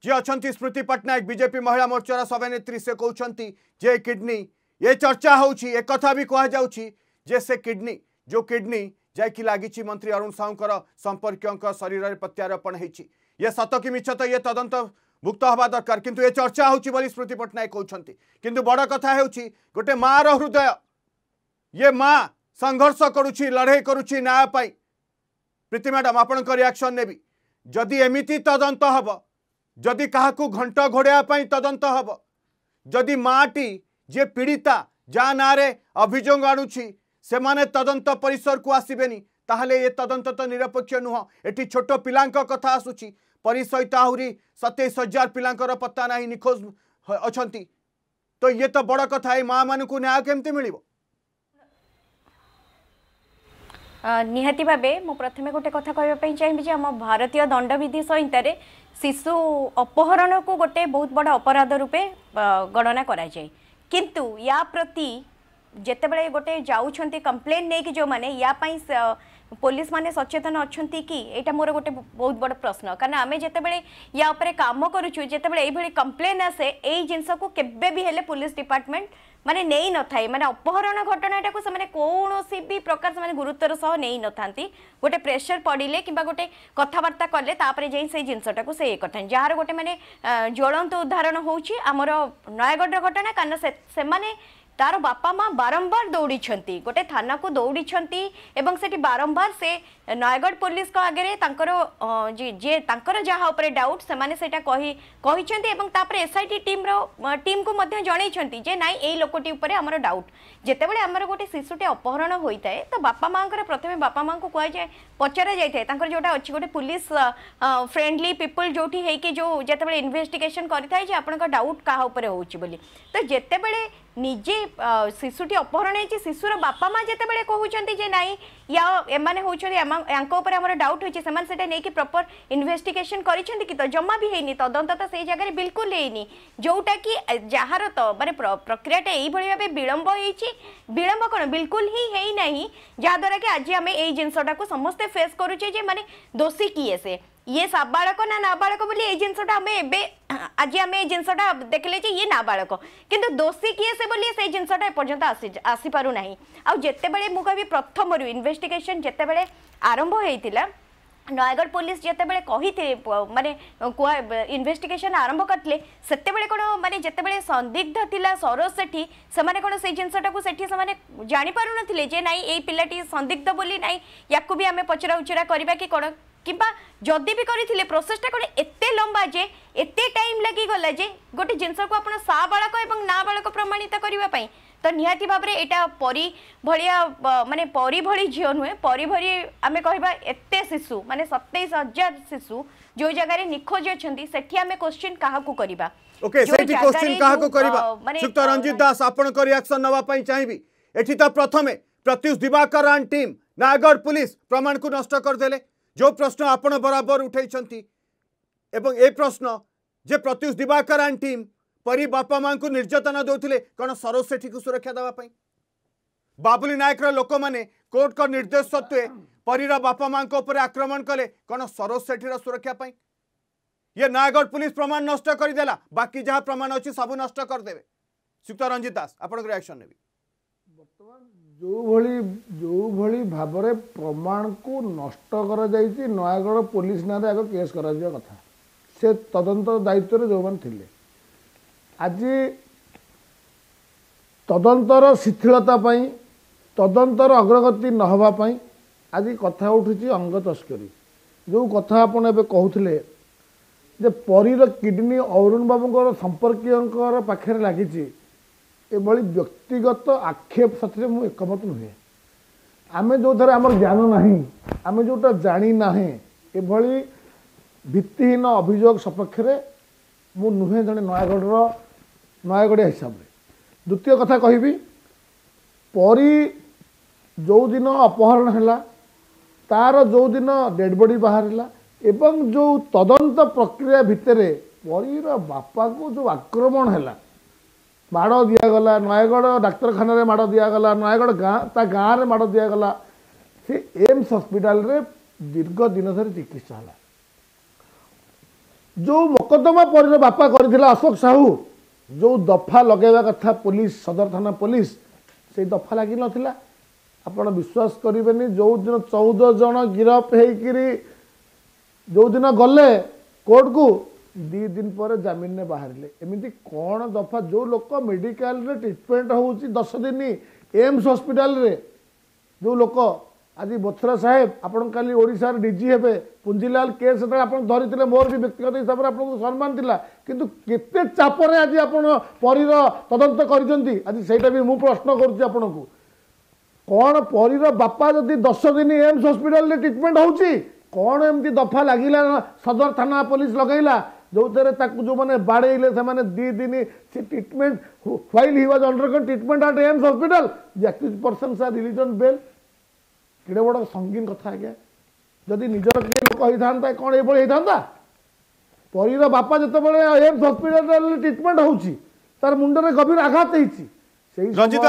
जी अच्छा स्मृति पट्टनायक बीजेपी महिला मोर्चार सभानेत्री से कहते जे किडनी ये चर्चा एक भी कहुच्ची जे से किडनी जो किडनी जैक लगी मंत्री अरुण साहूर संपर्क शरीर में प्रत्यारोपण ये सत कि मिछ तो ये तदंत भुक्त हवा दरकार किंतु ये चर्चा होली स्मृति पट्टनायक कहते कि बड़ कथा गोटे माँ हृदय ये माँ संघर्ष करुच्ची लड़े करुच्ची न्याय प्रीति मैडम आपण रियाक्शन नेबी जदि एमती तदंत हम जदि क्या घंट घोड़ापी तदंत हे जदि माँटी जे पीड़िता जहाँ ना अभोग आने तदंत परिसर को आसबे ताल ये तदंत तो निरपेक्ष नुह एटी छोट पा कथ आसूँ परी सहित आहरी सतैश हजार पिला पत्ता ना निखोज अच्छा तो ये तो बड़ कथ माँ मान को न्याय केमती मिल निहाती भावे मु प्रथमे गोटे कथा कहवाई चाहिए आम भारतीय दंडविधि संहित ᱥᱤᱥᱚ અપহরণক গটে বহুত বড় অপরাধ রূপে গণনা করা যায় কিন্তু ইয়া প্রতি জেতেবেলে গটে যাওছন্তি কমপ্লেইন নেকি জো মানে ইয়া পই পুলিশ মানে সচেতন অছন্তি কি এটা মোরে গটে বহুত বড় প্রশ্ন কারণ আমি জেতেবেলে ইয়া উপরে কাম করুছো জেতেবেলে এই ভেলি কমপ্লেইন আছে এই জিনস কো কেবেবি হেলে পুলিশ ডিপার্টমেন্ট মানে নেই নথাই মানে অপহরণ ঘটনাটাকে সে কৌশি বি প্রকার সে গুরুত্বর সহ নেই নথান্তি গোটে প্রেসর পড়লে কিংবা গোটে কথাবার্তা কলে তাপরে যাই সেই জিনিসটাকে সে ইয়ে করতে যার গোটে মানে জ্বলন্ত উদাহরণ হচ্ছে আমার নয়াগড়ের ঘটনা কারণ সে तार बापा माँ बारंबार दौड़ी गोटे थाना को दौड़ी एवं से बारंबार से नयगढ़ पुलिस को आगे जे जहाँ डाउट से एसआईटी टीम रो टीम को मध्य जे नाई लोकटी पर डाउट जिते बड़े आम गोटे शिशुटे अपहरण होता है तो बापा माँ को प्रथम बापा माँ को कहुए पचरा जाए जो अच्छी गोटे पुलिस फ्रेंडली पीपुल जो जो जो इनभेटिगेसन कर डाउट क्या उपर हो तो जिते बड़े निजे शिशुटी अपहरण हो शिशुर बापा माँ जिते बड़े कहते ना या होती डाउट हो प्रपर इनभेटिगेसन कर तो जमा भी होनी तदंत तो से जगह बिलकुल है जोटा कि जार तो मानते प्रक्रिया भाव विलम्ब हो होलंब कौन बिलकुल हिना जहाद्वारा कि आज आम ये जिनसा को समस्ते फेस करुचे मानते दोषी किए से ये साबाड़क ना नाबाड़क बोली जिनसा आज आम ये जिनसा देखले ये नाबाड़क कि दोषी किए से बोली से जिनसा आसी पारना आते बड़े मुझे प्रथम रू इेस्टिगेसन जिते बड़े आरंभ होता नयगढ़ पुलिस जिते बड़े मानने इनभेटिगेसन आरंभ करते कौन मानते जिते बड़े संदिग्ध थी सरोज सेठी से कौन से जिनसटा को जापे ना ये पिलाटी संदिग्ध बोली ना या भी आम पचरा उचरा करवा कि कौन কিংবা যদি বি করে প্রোসেসটা কোণ এত লম্বা যে এত টাইম লাগিগলা যে গোটে জিনিসক আপনার সাবাড়ক এবং নাবাড়ক প্রমাণিত করা তো নিহতি ভাবে এটা পরি ভিয়া মানে পরি ভি ঝিও নুহে পরি ভি আমি কহবা এত শিশু মানে সতেইশ হাজার শিশু যে জায়গায় নিখোজ অনেক সেটি আমি কোশ্চিন কাহকু করা ওকে সেইটি কোশ্চিন কাহকু করা শ্রীযুক্ত রঞ্জিত দাস আপনার রিয়াকশন নেওয়া চাইবি এটি তো প্রথমে প্রত্যুষ দিবাকর আন টিম नयगढ़ पुलिस प्रमाण को नष्ट करदे ଯେଉଁ ପ୍ରଶ୍ନ ଆପଣ ବରାବର ଉଠାଇଛନ୍ତି ଏବଂ ଏ ପ୍ରଶ୍ନ ଯେ ପ୍ରତ୍ୟୁଷ ଦିବାକର ଆଣ୍ଡ ଟିମ୍ ପରି ବାପା ମାଆଙ୍କୁ ନିର୍ଯାତନା ଦେଉଥିଲେ କ'ଣ ସରୋଜ ସେଠୀକୁ ସୁରକ୍ଷା ଦେବା ପାଇଁ ବାବୁଲି ନାୟକର ଲୋକମାନେ କୋର୍ଟଙ୍କ ନିର୍ଦ୍ଦେଶ ସତ୍ତ୍ୱେ ପରୀର ବାପା ମାଆଙ୍କ ଉପରେ ଆକ୍ରମଣ କଲେ କ'ଣ ସରୋଜ ସେଠୀର ସୁରକ୍ଷା ପାଇଁ ଇଏ ନୟାଗଡ଼ ପୁଲିସ୍ ପ୍ରମାଣ ନଷ୍ଟ କରିଦେଲା ବାକି ଯାହା ପ୍ରମାଣ ଅଛି ସବୁ ନଷ୍ଟ କରିଦେବେ ଯୁକ୍ତ ରଞ୍ଜିତ ଦାସ ଆପଣଙ୍କ ରିଆକ୍ସନ୍ ନେବି ବର୍ତ୍ତମାନ ଯେଉଁଭଳି ଯେଉଁଭଳି ଭାବରେ ପ୍ରମାଣକୁ ନଷ୍ଟ କରାଯାଇଛି ନୟାଗଡ଼ ପୋଲିସ ନାଁରେ ଆଗ କେସ୍ କରାଯିବା କଥା ସେ ତଦନ୍ତ ଦାୟିତ୍ୱରେ ଯେଉଁମାନେ ଥିଲେ ଆଜି ତଦନ୍ତର ଶିଥିଳତା ପାଇଁ ତଦନ୍ତର ଅଗ୍ରଗତି ନହେବା ପାଇଁ ଆଜି କଥା ଉଠୁଛି ଅଙ୍ଗ ତସ୍କରୀ ଯେଉଁ କଥା ଆପଣ ଏବେ କହୁଥିଲେ ଯେ ପରୀର କିଡ଼ନୀ ଅରୁଣ ବାବୁଙ୍କର ସମ୍ପର୍କୀୟଙ୍କର ପାଖରେ ଲାଗିଛି ଏଭଳି ବ୍ୟକ୍ତିଗତ ଆକ୍ଷେପ ସେଥିରେ ମୁଁ ଏକମତ ନୁହେଁ ଆମେ ଯେଉଁଥିରେ ଆମର ଜ୍ଞାନ ନାହିଁ ଆମେ ଯେଉଁଟା ଜାଣିନାହିଁ ଏଭଳି ଭିତ୍ତିହୀନ ଅଭିଯୋଗ ସପକ୍ଷରେ ମୁଁ ନୁହେଁ ଜଣେ ନୟାଗଡ଼ର ନୟାଗଡ଼ିଆ ହିସାବରେ ଦ୍ୱିତୀୟ କଥା କହିବି ପରୀ ଯେଉଁଦିନ ଅପହରଣ ହେଲା ତା'ର ଯେଉଁଦିନ ଡେଡ଼ବଡ଼ି ବାହାରିଲା ଏବଂ ଯେଉଁ ତଦନ୍ତ ପ୍ରକ୍ରିୟା ଭିତରେ ପରୀର ବାପାକୁ ଯେଉଁ ଆକ୍ରମଣ ହେଲା ମାଡ଼ ଦିଆଗଲା ନୟାଗଡ଼ ଡାକ୍ତରଖାନାରେ ମାଡ଼ ଦିଆଗଲା ନୟାଗଡ଼ ଗାଁ ତା ଗାଁରେ ମାଡ଼ ଦିଆଗଲା ସେ ଏମ୍ସ ହସ୍ପିଟାଲରେ ଦୀର୍ଘ ଦିନ ଧରି ଚିକିତ୍ସା ହେଲା ଯେଉଁ ମକଦ୍ଦମା ପରିର ବାପା କରିଥିଲା ଅଶୋକ ସାହୁ ଯେଉଁ ଦଫା ଲଗାଇବା କଥା ପୋଲିସ ସଦର ଥାନା ପୋଲିସ ସେଇ ଦଫା ଲାଗିନଥିଲା ଆପଣ ବିଶ୍ୱାସ କରିବେନି ଯେଉଁଦିନ ଚଉଦ ଜଣ ଗିରଫ ହେଇକିରି ଯେଉଁଦିନ ଗଲେ କୋର୍ଟକୁ ଦୁଇ ଦିନ ପରେ ଜାମିନରେ ବାହାରିଲେ ଏମିତି କ'ଣ ଦଫା ଯେଉଁ ଲୋକ ମେଡ଼ିକାଲରେ ଟ୍ରିଟମେଣ୍ଟ ହେଉଛି ଦଶ ଦିନ ଏମ୍ସ ହସ୍ପିଟାଲରେ ଯେଉଁ ଲୋକ ଆଜି ବୋଥରା ସାହେବ ଆପଣ କାଲି ଓଡ଼ିଶାର ଡିଜି ହେବେ ପୁଞ୍ଜିଲାଲ କେସ୍ ସେତେବେଳେ ଆପଣ ଧରିଥିଲେ ମୋର ବି ବ୍ୟକ୍ତିଗତ ହିସାବରେ ଆପଣଙ୍କୁ ସମ୍ମାନ ଥିଲା କିନ୍ତୁ କେତେ ଚାପରେ ଆଜି ଆପଣ ପରୀର ତଦନ୍ତ କରିଛନ୍ତି ଆଜି ସେଇଟା ବି ମୁଁ ପ୍ରଶ୍ନ କରୁଛି ଆପଣଙ୍କୁ କ'ଣ ପରୀର ବାପା ଯଦି ଦଶ ଦିନ ଏମ୍ସ ହସ୍ପିଟାଲରେ ଟ୍ରିଟମେଣ୍ଟ ହେଉଛି କ'ଣ ଏମିତି ଦଫା ଲାଗିଲା ସଦର ଥାନା ପୋଲିସ ଲଗାଇଲା जो थे जो मैंने बाड़े से दिदिन से ट्रिटमेंट व्वल he was under treatment at AIIMS hospital जैक्ट पर्सन सा रिलीजन बेल कड़े बड़ संगीन कथ आज्ञा जदि निजर कई लोक होता कौन ये होता पर बापा जिते बड़े एम्स हस्पिटाल ट्रिटमेंट हो तार मुंड में गभीर आघात रंजित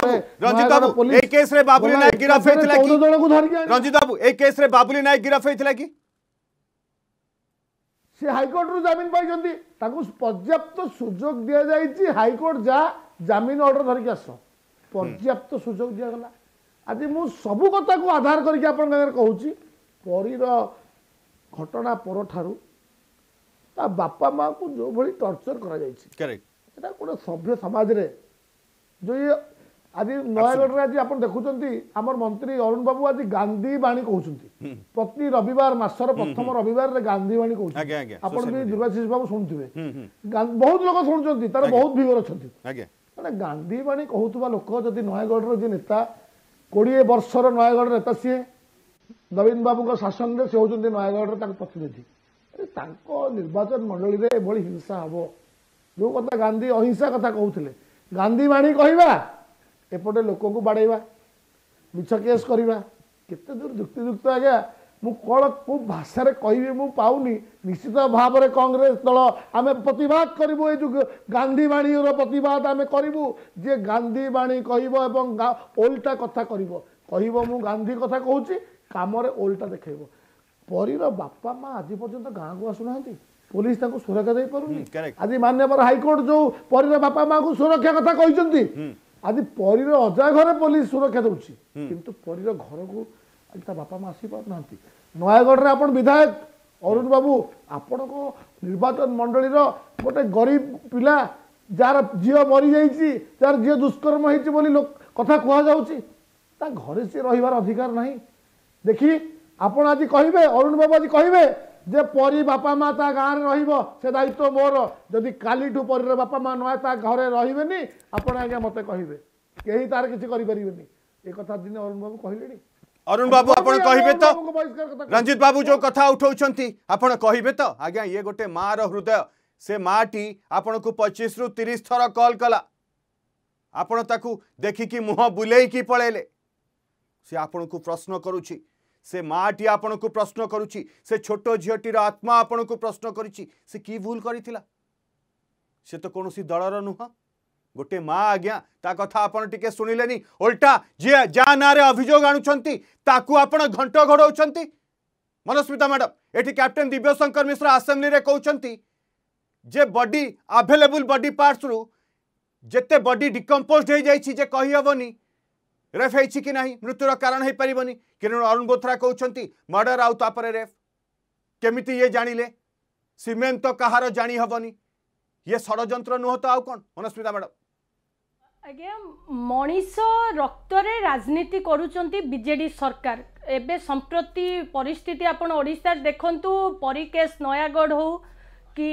बाबू रंजित बाबू रंजित बाबू केस रे बाबूली नायक गिरफ्त होता कि ସେ ହାଇକୋର୍ଟରୁ ଜାମିନ ପାଇଛନ୍ତି ତାଙ୍କୁ ପର୍ଯ୍ୟାପ୍ତ ସୁଯୋଗ ଦିଆଯାଇଛି ହାଇକୋର୍ଟ ଯା ଜାମିନ ଅର୍ଡ଼ର ଧରିକି ଆସ ପର୍ଯ୍ୟାପ୍ତ ସୁଯୋଗ ଦିଆଗଲା ଆଜି ମୁଁ ସବୁ କଥାକୁ ଆଧାର କରିକି ଆପଣଙ୍କ ଆଗରେ କହୁଛି ପରୀର ଘଟଣା ପରଠାରୁ ତା ବାପା ମାଆଙ୍କୁ ଯେଉଁଭଳି ଟର୍ଚର କରାଯାଇଛି ଏଇଟା ଗୋଟେ ସଭ୍ୟ ସମାଜରେ ଯେଉଁ ଇଏ ଆଜି ନୟାଗଡ଼ରେ ଆଜି ଆପଣ ଦେଖୁଛନ୍ତି ଆମର ମନ୍ତ୍ରୀ ଅରୁଣ ବାବୁ ଆଜି ଗାନ୍ଧୀ ବାଣୀ କହୁଛନ୍ତି ପ୍ରତି ରବିବାର ମାସର ପ୍ରଥମ ରବିବାରରେ ଗାନ୍ଧୀ ବାଣୀ କହୁଛନ୍ତି ଆପଣ ବି ଦୁର୍ଗାଶିଷ ବାବୁ ଶୁଣୁଥିବେ ବହୁତ ଲୋକ ଶୁଣୁଛନ୍ତି ତାର ବହୁତ ଭିଗର ଅଛନ୍ତି ମାନେ ଗାନ୍ଧୀ ବାଣୀ କହୁଥିବା ଲୋକ ଯଦି ନୟାଗଡ଼ର ଯିଏ ନେତା କୋଡ଼ିଏ ବର୍ଷର ନୟାଗଡ଼ ନେତା ସିଏ ନବୀନ ବାବୁଙ୍କ ଶାସନରେ ସେ ହେଉଛନ୍ତି ନୟାଗଡ଼ର ତାଙ୍କ ପ୍ରତିନିଧି ତାଙ୍କ ନିର୍ବାଚନ ମଣ୍ଡଳୀରେ ଏଭଳି ହିଂସା ହେବ ଯେଉଁ କଥା ଗାନ୍ଧୀ ଅହିଂସା କଥା କହୁଥିଲେ ଗାନ୍ଧୀ ବାଣୀ କହିବା ଏପଟେ ଲୋକଙ୍କୁ ବାଡ଼େଇବା ମିଛ କେସ୍ କରିବା କେତେ ଦୂର ଯୁକ୍ତିଯୁକ୍ତ ଆଜ୍ଞା ମୁଁ କ'ଣ କେଉଁ ଭାଷାରେ କହିବି ମୁଁ ପାଉନି ନିଶ୍ଚିତ ଭାବରେ କଂଗ୍ରେସ ଦଳ ଆମେ ପ୍ରତିବାଦ କରିବୁ ଏ ଯୁଗ ଗାନ୍ଧୀବାଣୀର ପ୍ରତିବାଦ ଆମେ କରିବୁ ଯିଏ ଗାନ୍ଧୀବାଣୀ କହିବ ଏବଂ ଓଲଟା କଥା କରିବ କହିବ ମୁଁ ଗାନ୍ଧୀ କଥା କହୁଛି କାମରେ ଓଲଟା ଦେଖାଇବ ପରୀର ବାପା ମା' ଆଜି ପର୍ଯ୍ୟନ୍ତ ଗାଁକୁ ଆସୁନାହାନ୍ତି ପୋଲିସ ତାଙ୍କୁ ସୁରକ୍ଷା ଦେଇପାରୁନି ଆଜି ମାନ୍ୟବର ହାଇକୋର୍ଟ ଯେଉଁ ପରୀର ବାପା ମାଆଙ୍କୁ ସୁରକ୍ଷା କଥା କହିଛନ୍ତି ଆଜି ପରୀର ଅଜା ଘରେ ପୋଲିସ ସୁରକ୍ଷା ଦେଉଛି କିନ୍ତୁ ପରୀର ଘରକୁ ଆଜି ତା ବାପା ମା ଆସିପାରୁନାହାନ୍ତି ନୟାଗଡ଼ରେ ଆପଣ ବିଧାୟକ ଅରୁଣ ବାବୁ ଆପଣଙ୍କ ନିର୍ବାଚନ ମଣ୍ଡଳୀର ଗୋଟେ ଗରିବ ପିଲା ଯାହାର ଝିଅ ମରିଯାଇଛି ଯାହାର ଝିଅ ଦୁଷ୍କର୍ମ ହେଇଛି ବୋଲି କଥା କୁହାଯାଉଛି ତା ଘରେ ସିଏ ରହିବାର ଅଧିକାର ନାହିଁ ଦେଖି ଆପଣ ଆଜି କହିବେ ଅରୁଣ ବାବୁ ଆଜି କହିବେ जे परी बापा माँ ता गाँव में रे दायित्व मोर जदि कालीठू पर बापा माँ नए घर रही आपड़ आज्ञा मत कह कही तार किसी करें अरुण बाबू आप कहे तो रंजित बाबू जो कथा उठाऊ आप कहे तो आज्ञा ये गोटे माँ रृदय से माँ टी आपण को पचीस रु तीस थर कल कला आपण ताकू देखिकी मुह बुले कि पलैले सी आपण को प्रश्न करुच्छी से माँटी आपण को प्रश्न करुच्ची से छोट झीटर आत्मा आपण को प्रश्न करुच्ची से कर से तो कौन दल रुह गोटे माँ आज्ञा ता कथा आपड़ शुणिले ओल्टा जी जहाँ ना अभोग आणुंच घंट घोड़ मनस्मिता मैडम ये कैप्टेन दिव्यशंकर मिश्र आसेम्बली कहते जे बडी आभेलेबुल बडी पार्टस रु जिते बडी डिकम्पोज हो जाए हेनी ରେଫ୍ ହେଇଛି କି ନାହିଁ ମୃତ୍ୟୁର କାରଣ ହେଇପାରିବନି କିରଣ ଅରୁଣ ବୋଥ୍ରା କହୁଛନ୍ତି ମର୍ଡର ଆଉ ତାପରେ ରେଫ୍ କେମିତି ଇଏ ଜାଣିଲେ ସିମେନ୍ ତ କାହାର ଜାଣି ହେବନି ଇଏ ଷଡ଼ଯନ୍ତ୍ର ନୁହଁ ତ ଆଉ କ'ଣ ମନସ୍ମିତା ମ୍ୟାଡ଼ାମ୍ ଆଜ୍ଞା ମଣିଷ ରକ୍ତରେ ରାଜନୀତି କରୁଛନ୍ତି ବିଜେଡି ସରକାର ଏବେ ସମ୍ପ୍ରତି ପରିସ୍ଥିତି ଆପଣ ଓଡ଼ିଶାରେ ଦେଖନ୍ତୁ ପରିକେଶ ନୟାଗଡ଼ ହେଉ କି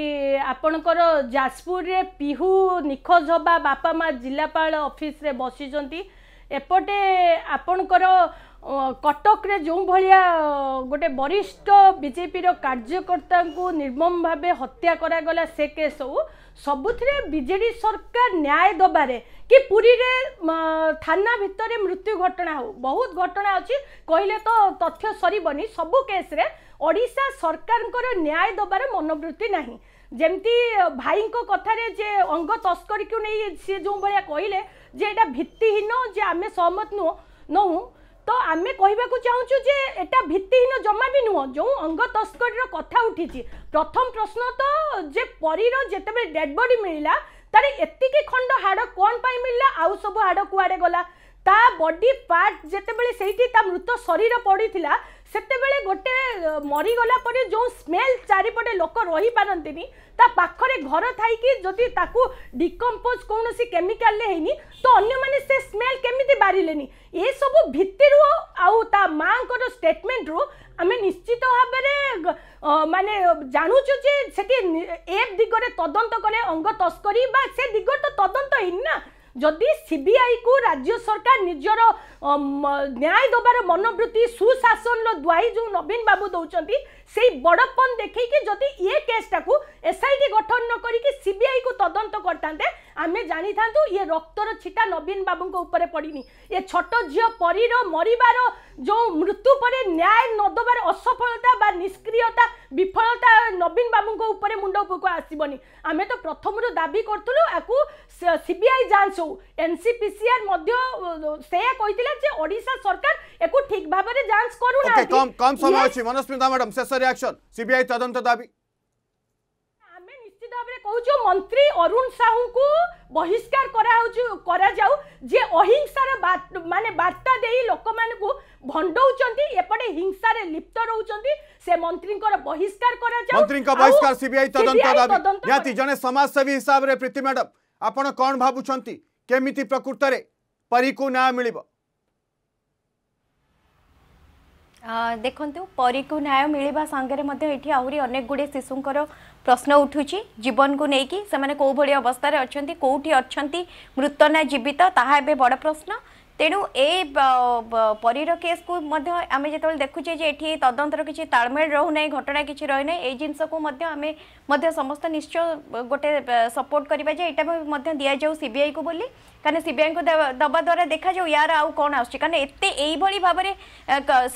ଆପଣଙ୍କର ଯାଜପୁରରେ ପିହୁ ନିଖୋଜ ହେବା ବାପା ମା ଜିଲ୍ଲାପାଳ ଅଫିସରେ ବସିଛନ୍ତି ଏପଟେ ଆପଣଙ୍କର କଟକରେ ଯେଉଁ ଭଳିଆ ଗୋଟେ ବରିଷ୍ଠ ବିଜେପିର କାର୍ଯ୍ୟକର୍ତ୍ତାଙ୍କୁ ନିର୍ମମ ଭାବେ ହତ୍ୟା କରାଗଲା ସେ କେସ୍ ହଉ ସବୁଥିରେ ବିଜେଡ଼ି ସରକାର ନ୍ୟାୟ ଦେବାରେ କି ପୁରୀରେ ଥାନା ଭିତରେ ମୃତ୍ୟୁ ଘଟଣା ହଉ ବହୁତ ଘଟଣା ଅଛି କହିଲେ ତ ତଥ୍ୟ ସରିବନି ସବୁ କେସ୍ରେ ଓଡ଼ିଶା ସରକାରଙ୍କର ନ୍ୟାୟ ଦେବାର ମନୋବୃତ୍ତି ନାହିଁ ଯେମିତି ଭାଇଙ୍କ କଥାରେ ଯେ ଅଙ୍ଗ ତସ୍କରୀକୁ ନେଇ ସିଏ ଯେଉଁ ଭଳିଆ କହିଲେ যে এটা ভিত্তিহীন যে আমি সহমত নু নহু তো আমি কহবাকু চাহু যে এটা ভিত্তিহীন জমা বি নুহ যে অঙ্গ তস্করীর কথা উঠিছি প্রথম প্রশ্ন তো যে পরীর যেতবে ডেড বডি মিলা তার এতিকি খণ্ড হাড় কোণ পাই মিলা আউ সব হাড় কুয়াড়ে গলা তা বডি পার্ট যেতবে সেইটি তা মৃত শরীর পড়ি সেতবে গোটে মরিগলা পরে যে স্মেল চারিপটে লোক রহিপারতিনি তা পাখরে ঘর থাইকি যদি তাকু ডিকম্পোজ কোনসি কেমিক্যাল লে হেনি তো অন্য মানে সে স্মেল কেমিতি বারিলেনি সব ভিত্তিরু আউ তা মাঙ্কর রু আমি নিশ্চিত ভাবে মানে জাণুছু যে সেটি এ দিগরে তদন্ত করে অঙ্গ তস্করি বা সে দিগর তো তদন্ত হয়নি না ଯଦି ସିବିଆଇକୁ ରାଜ୍ୟ ସରକାର ନିଜର ନ୍ୟାୟ ଦେବାର ମନୋବୃତ୍ତି ସୁଶାସନର ଦ୍ୱାଇ ଯେଉଁ ନବୀନ ବାବୁ ଦେଉଛନ୍ତି ସେଇ ବଡ଼ପଣ ଦେଖେଇକି ଯଦି ଏ କେସ୍ଟାକୁ ଏସ୍ଆଇଟି ଗଠନ ନ କରିକି ସିବିଆଇକୁ ତଦନ୍ତ କରିଥାନ୍ତେ ଆମେ ଜାଣିଥାନ୍ତୁ ଇଏ ରକ୍ତର ଛିଟା ନବୀନ ବାବୁଙ୍କ ଉପରେ ପଡ଼ିନି ଏ ଛୋଟ ଝିଅ ପରୀର ମରିବାର ଯେଉଁ ମୃତ୍ୟୁ ପରେ ନ୍ୟାୟ ନ ଦେବାର ଅସଫଳତା ବା ନିଷ୍କ୍ରିୟତା ବିଫଳତା ନବୀନ ବାବୁଙ୍କ ଉପରେ ମୁଣ୍ଡ ଉପରକୁ ଆସିବନି ଆମେ ତ ପ୍ରଥମରୁ ଦାବି କରୁଥିଲୁ ଆକୁ সিবিআই যাঞ্চ হো এনসিপিসিআর মধ্য সেয়া কইতিলা যে ওড়িশা সরকার একু ঠিক ভাবে যাঞ্চ করু না কম কম সময় আছে মনস্মিতা ম্যাডাম শেষ রিয়াকশন সিবিআই তদন্ত দাবি আমি নিশ্চিত ভাবে কহুছো মন্ত্রী অরুণ সাহু কু বহিষ্কার করা হচ্ছে করা যাও যে অহিংসার মানে বার্তা দেই লোকমানকু ভণ্ডৌচন্তি এপটে হিংসারে লিপ্ত রহুচন্তি সে মন্ত্রীঙ্কর বহিষ্কার করা যাও মন্ত্রীঙ্ক বহিষ্কার সিবিআই তদন্ত দাবি নিহতি জনে সমাজসেবী হিসাবে প্রীতি ম্যাডাম ଆପଣ କ'ଣ ଭାବୁଛନ୍ତି କେମିତି ପ୍ରକୃତରେ ପରୀକୁ ନାଁ ମିଳିବ ଦେଖନ୍ତୁ ପରୀକୁ ନ୍ୟାୟ ମିଳିବା ସାଙ୍ଗରେ ମଧ୍ୟ ଏଠି ଆହୁରି ଅନେକ ଗୁଡ଼ିଏ ଶିଶୁଙ୍କର ପ୍ରଶ୍ନ ଉଠୁଛି ଜୀବନକୁ ନେଇକି ସେମାନେ କେଉଁଭଳି ଅବସ୍ଥାରେ ଅଛନ୍ତି କେଉଁଠି ଅଛନ୍ତି ମୃତ ନା ଜୀବିତ ତାହା ଏବେ ବଡ଼ ପ୍ରଶ୍ନ তেণু এ পরীর কেসু আমি যেত দেখুছে যে এটি তদন্তর কিছু তাড়মেল রুনা ঘটনা কিছু রয়ে না এই জিনিসকু আমি সমস্ত নিশ্চয় গোটে সপোর্ট করা যে এটা দিয়া যাও সিবিআই কু বলে কারণ সিবিআই কু দেওয়া দ্বারা দেখা যাও ইয়ার আউ কম আসছে কারণ এত এইভাবে ভাবে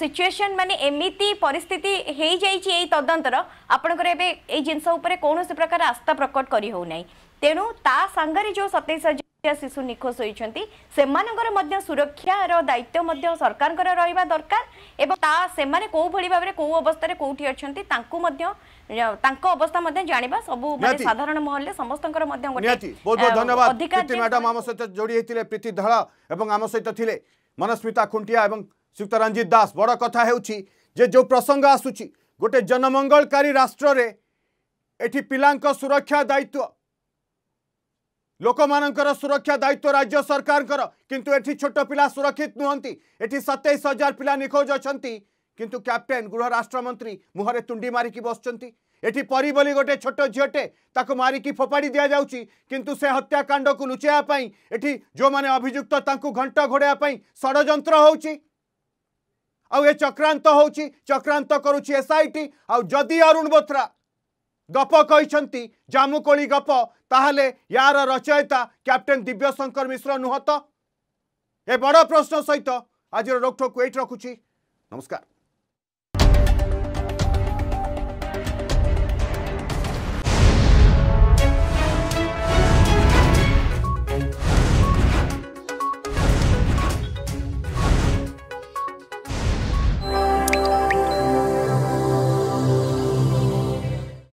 সিচুয়েসন মানে এমিতি পরিস্থিতি হয়ে যাই এই তদন্তর আপনার এবে এই জিনিস উপরে কৌশি প্রকার আস্থা প্রকট করে হো না তেণু তা সাংরে যে সতেইশ হাজার শিশু নিখোজ হয়েছেন সেমানଙ୍କର ମଧ୍ୟ ସୁରକ୍ଷାର ଦାୟିତ୍ୱ ମଧ୍ୟ ସରକାରଙ୍କର ରହିବା ଦରକାର ଏବଂ ତା ସେମାନେ କୋଉଭଳି ଭାବରେ କୋଉ ଅବସ୍ଥାରେ କୋଉଠି ଅଛନ୍ତି ତାଙ୍କୁ ମଧ୍ୟ ତାଙ୍କ ଅବସ୍ଥା ମଧ୍ୟ ଜାଣିବା ସବୁ ମାନେ ସାଧାରଣ ମହଲରେ ସମସ୍ତଙ୍କର ମଧ୍ୟ ଗୋଟେ ବହୁତ ବହୁତ ଧନ୍ୟବାଦ ପ୍ରୀତି ମ୍ୟାଡାମ ଆମ ସହିତ ଯୋଡ଼ି ହେଇଥିଲେ ପ୍ରୀତି ଧଳ ଏବଂ ଆମ ସହିତ ଥିଲେ ମନସ୍ମିତା ଖୁଣ୍ଟିଆ ଏବଂ ଶ୍ରୀଯୁକ୍ତ ରଞ୍ଜିତ ଦାସ ବଡ଼ କଥା ହେଉଛି ଯେ ଯେଉଁ ପ୍ରସଙ୍ଗ ଆସୁଛି ଗୋଟେ ଜନମଙ୍ଗଳକାରୀ ରାଷ୍ଟ୍ରରେ ଏଠି ପିଲାଙ୍କ ସୁରକ୍ଷା ଦାୟିତ୍ୱ ଲୋକମାନଙ୍କର ସୁରକ୍ଷା ଦାୟିତ୍ୱ ରାଜ୍ୟ ସରକାରଙ୍କର କିନ୍ତୁ ଏଠି ଛୋଟ ପିଲା ସୁରକ୍ଷିତ ନୁହନ୍ତି ଏଠି ସତେଇଶ ହଜାର ପିଲା ନିଖୋଜ ଅଛନ୍ତି କିନ୍ତୁ କ୍ୟାପ୍ଟେନ୍ ଗୃହ ରାଷ୍ଟ୍ରମନ୍ତ୍ରୀ ମୁହଁରେ ତୁଣ୍ଡି ମାରିକି ବସୁଛନ୍ତି ଏଠି ପରି ବୋଲି ଗୋଟେ ଛୋଟ ଝିଅଟେ ତାକୁ ମାରିକି ଫୋପାଡ଼ି ଦିଆଯାଉଛି କିନ୍ତୁ ସେ ହତ୍ୟାକାଣ୍ଡକୁ ଲୁଚାଇବା ପାଇଁ ଏଠି ଯେଉଁମାନେ ଅଭିଯୁକ୍ତ ତାଙ୍କୁ ଘଣ୍ଟ ଘୋଡ଼ାଇବା ପାଇଁ ଷଡ଼ଯନ୍ତ୍ର ହେଉଛି ଆଉ ଏ ଚକ୍ରାନ୍ତ ହେଉଛି ଚକ୍ରାନ୍ତ କରୁଛି ଏସ୍ଆଇଟି ଆଉ ଯଦି ଅରୁଣ ବୋଥ୍ରା ଗପ କହିଛନ୍ତି ଜାମୁକୋଳି ଗପ ତାହେଲେ ୟାର ରଚୟିତା କ୍ୟାପ୍ଟେନ୍ ଦିବ୍ୟଶଙ୍କର ମିଶ୍ର ନୁହଁ ତ ଏ ବଡ଼ ପ୍ରଶ୍ନ ସହିତ ଆଜିର ରୋକଠୋକକୁ ଏଇଠି ରଖୁଛି ନମସ୍କାର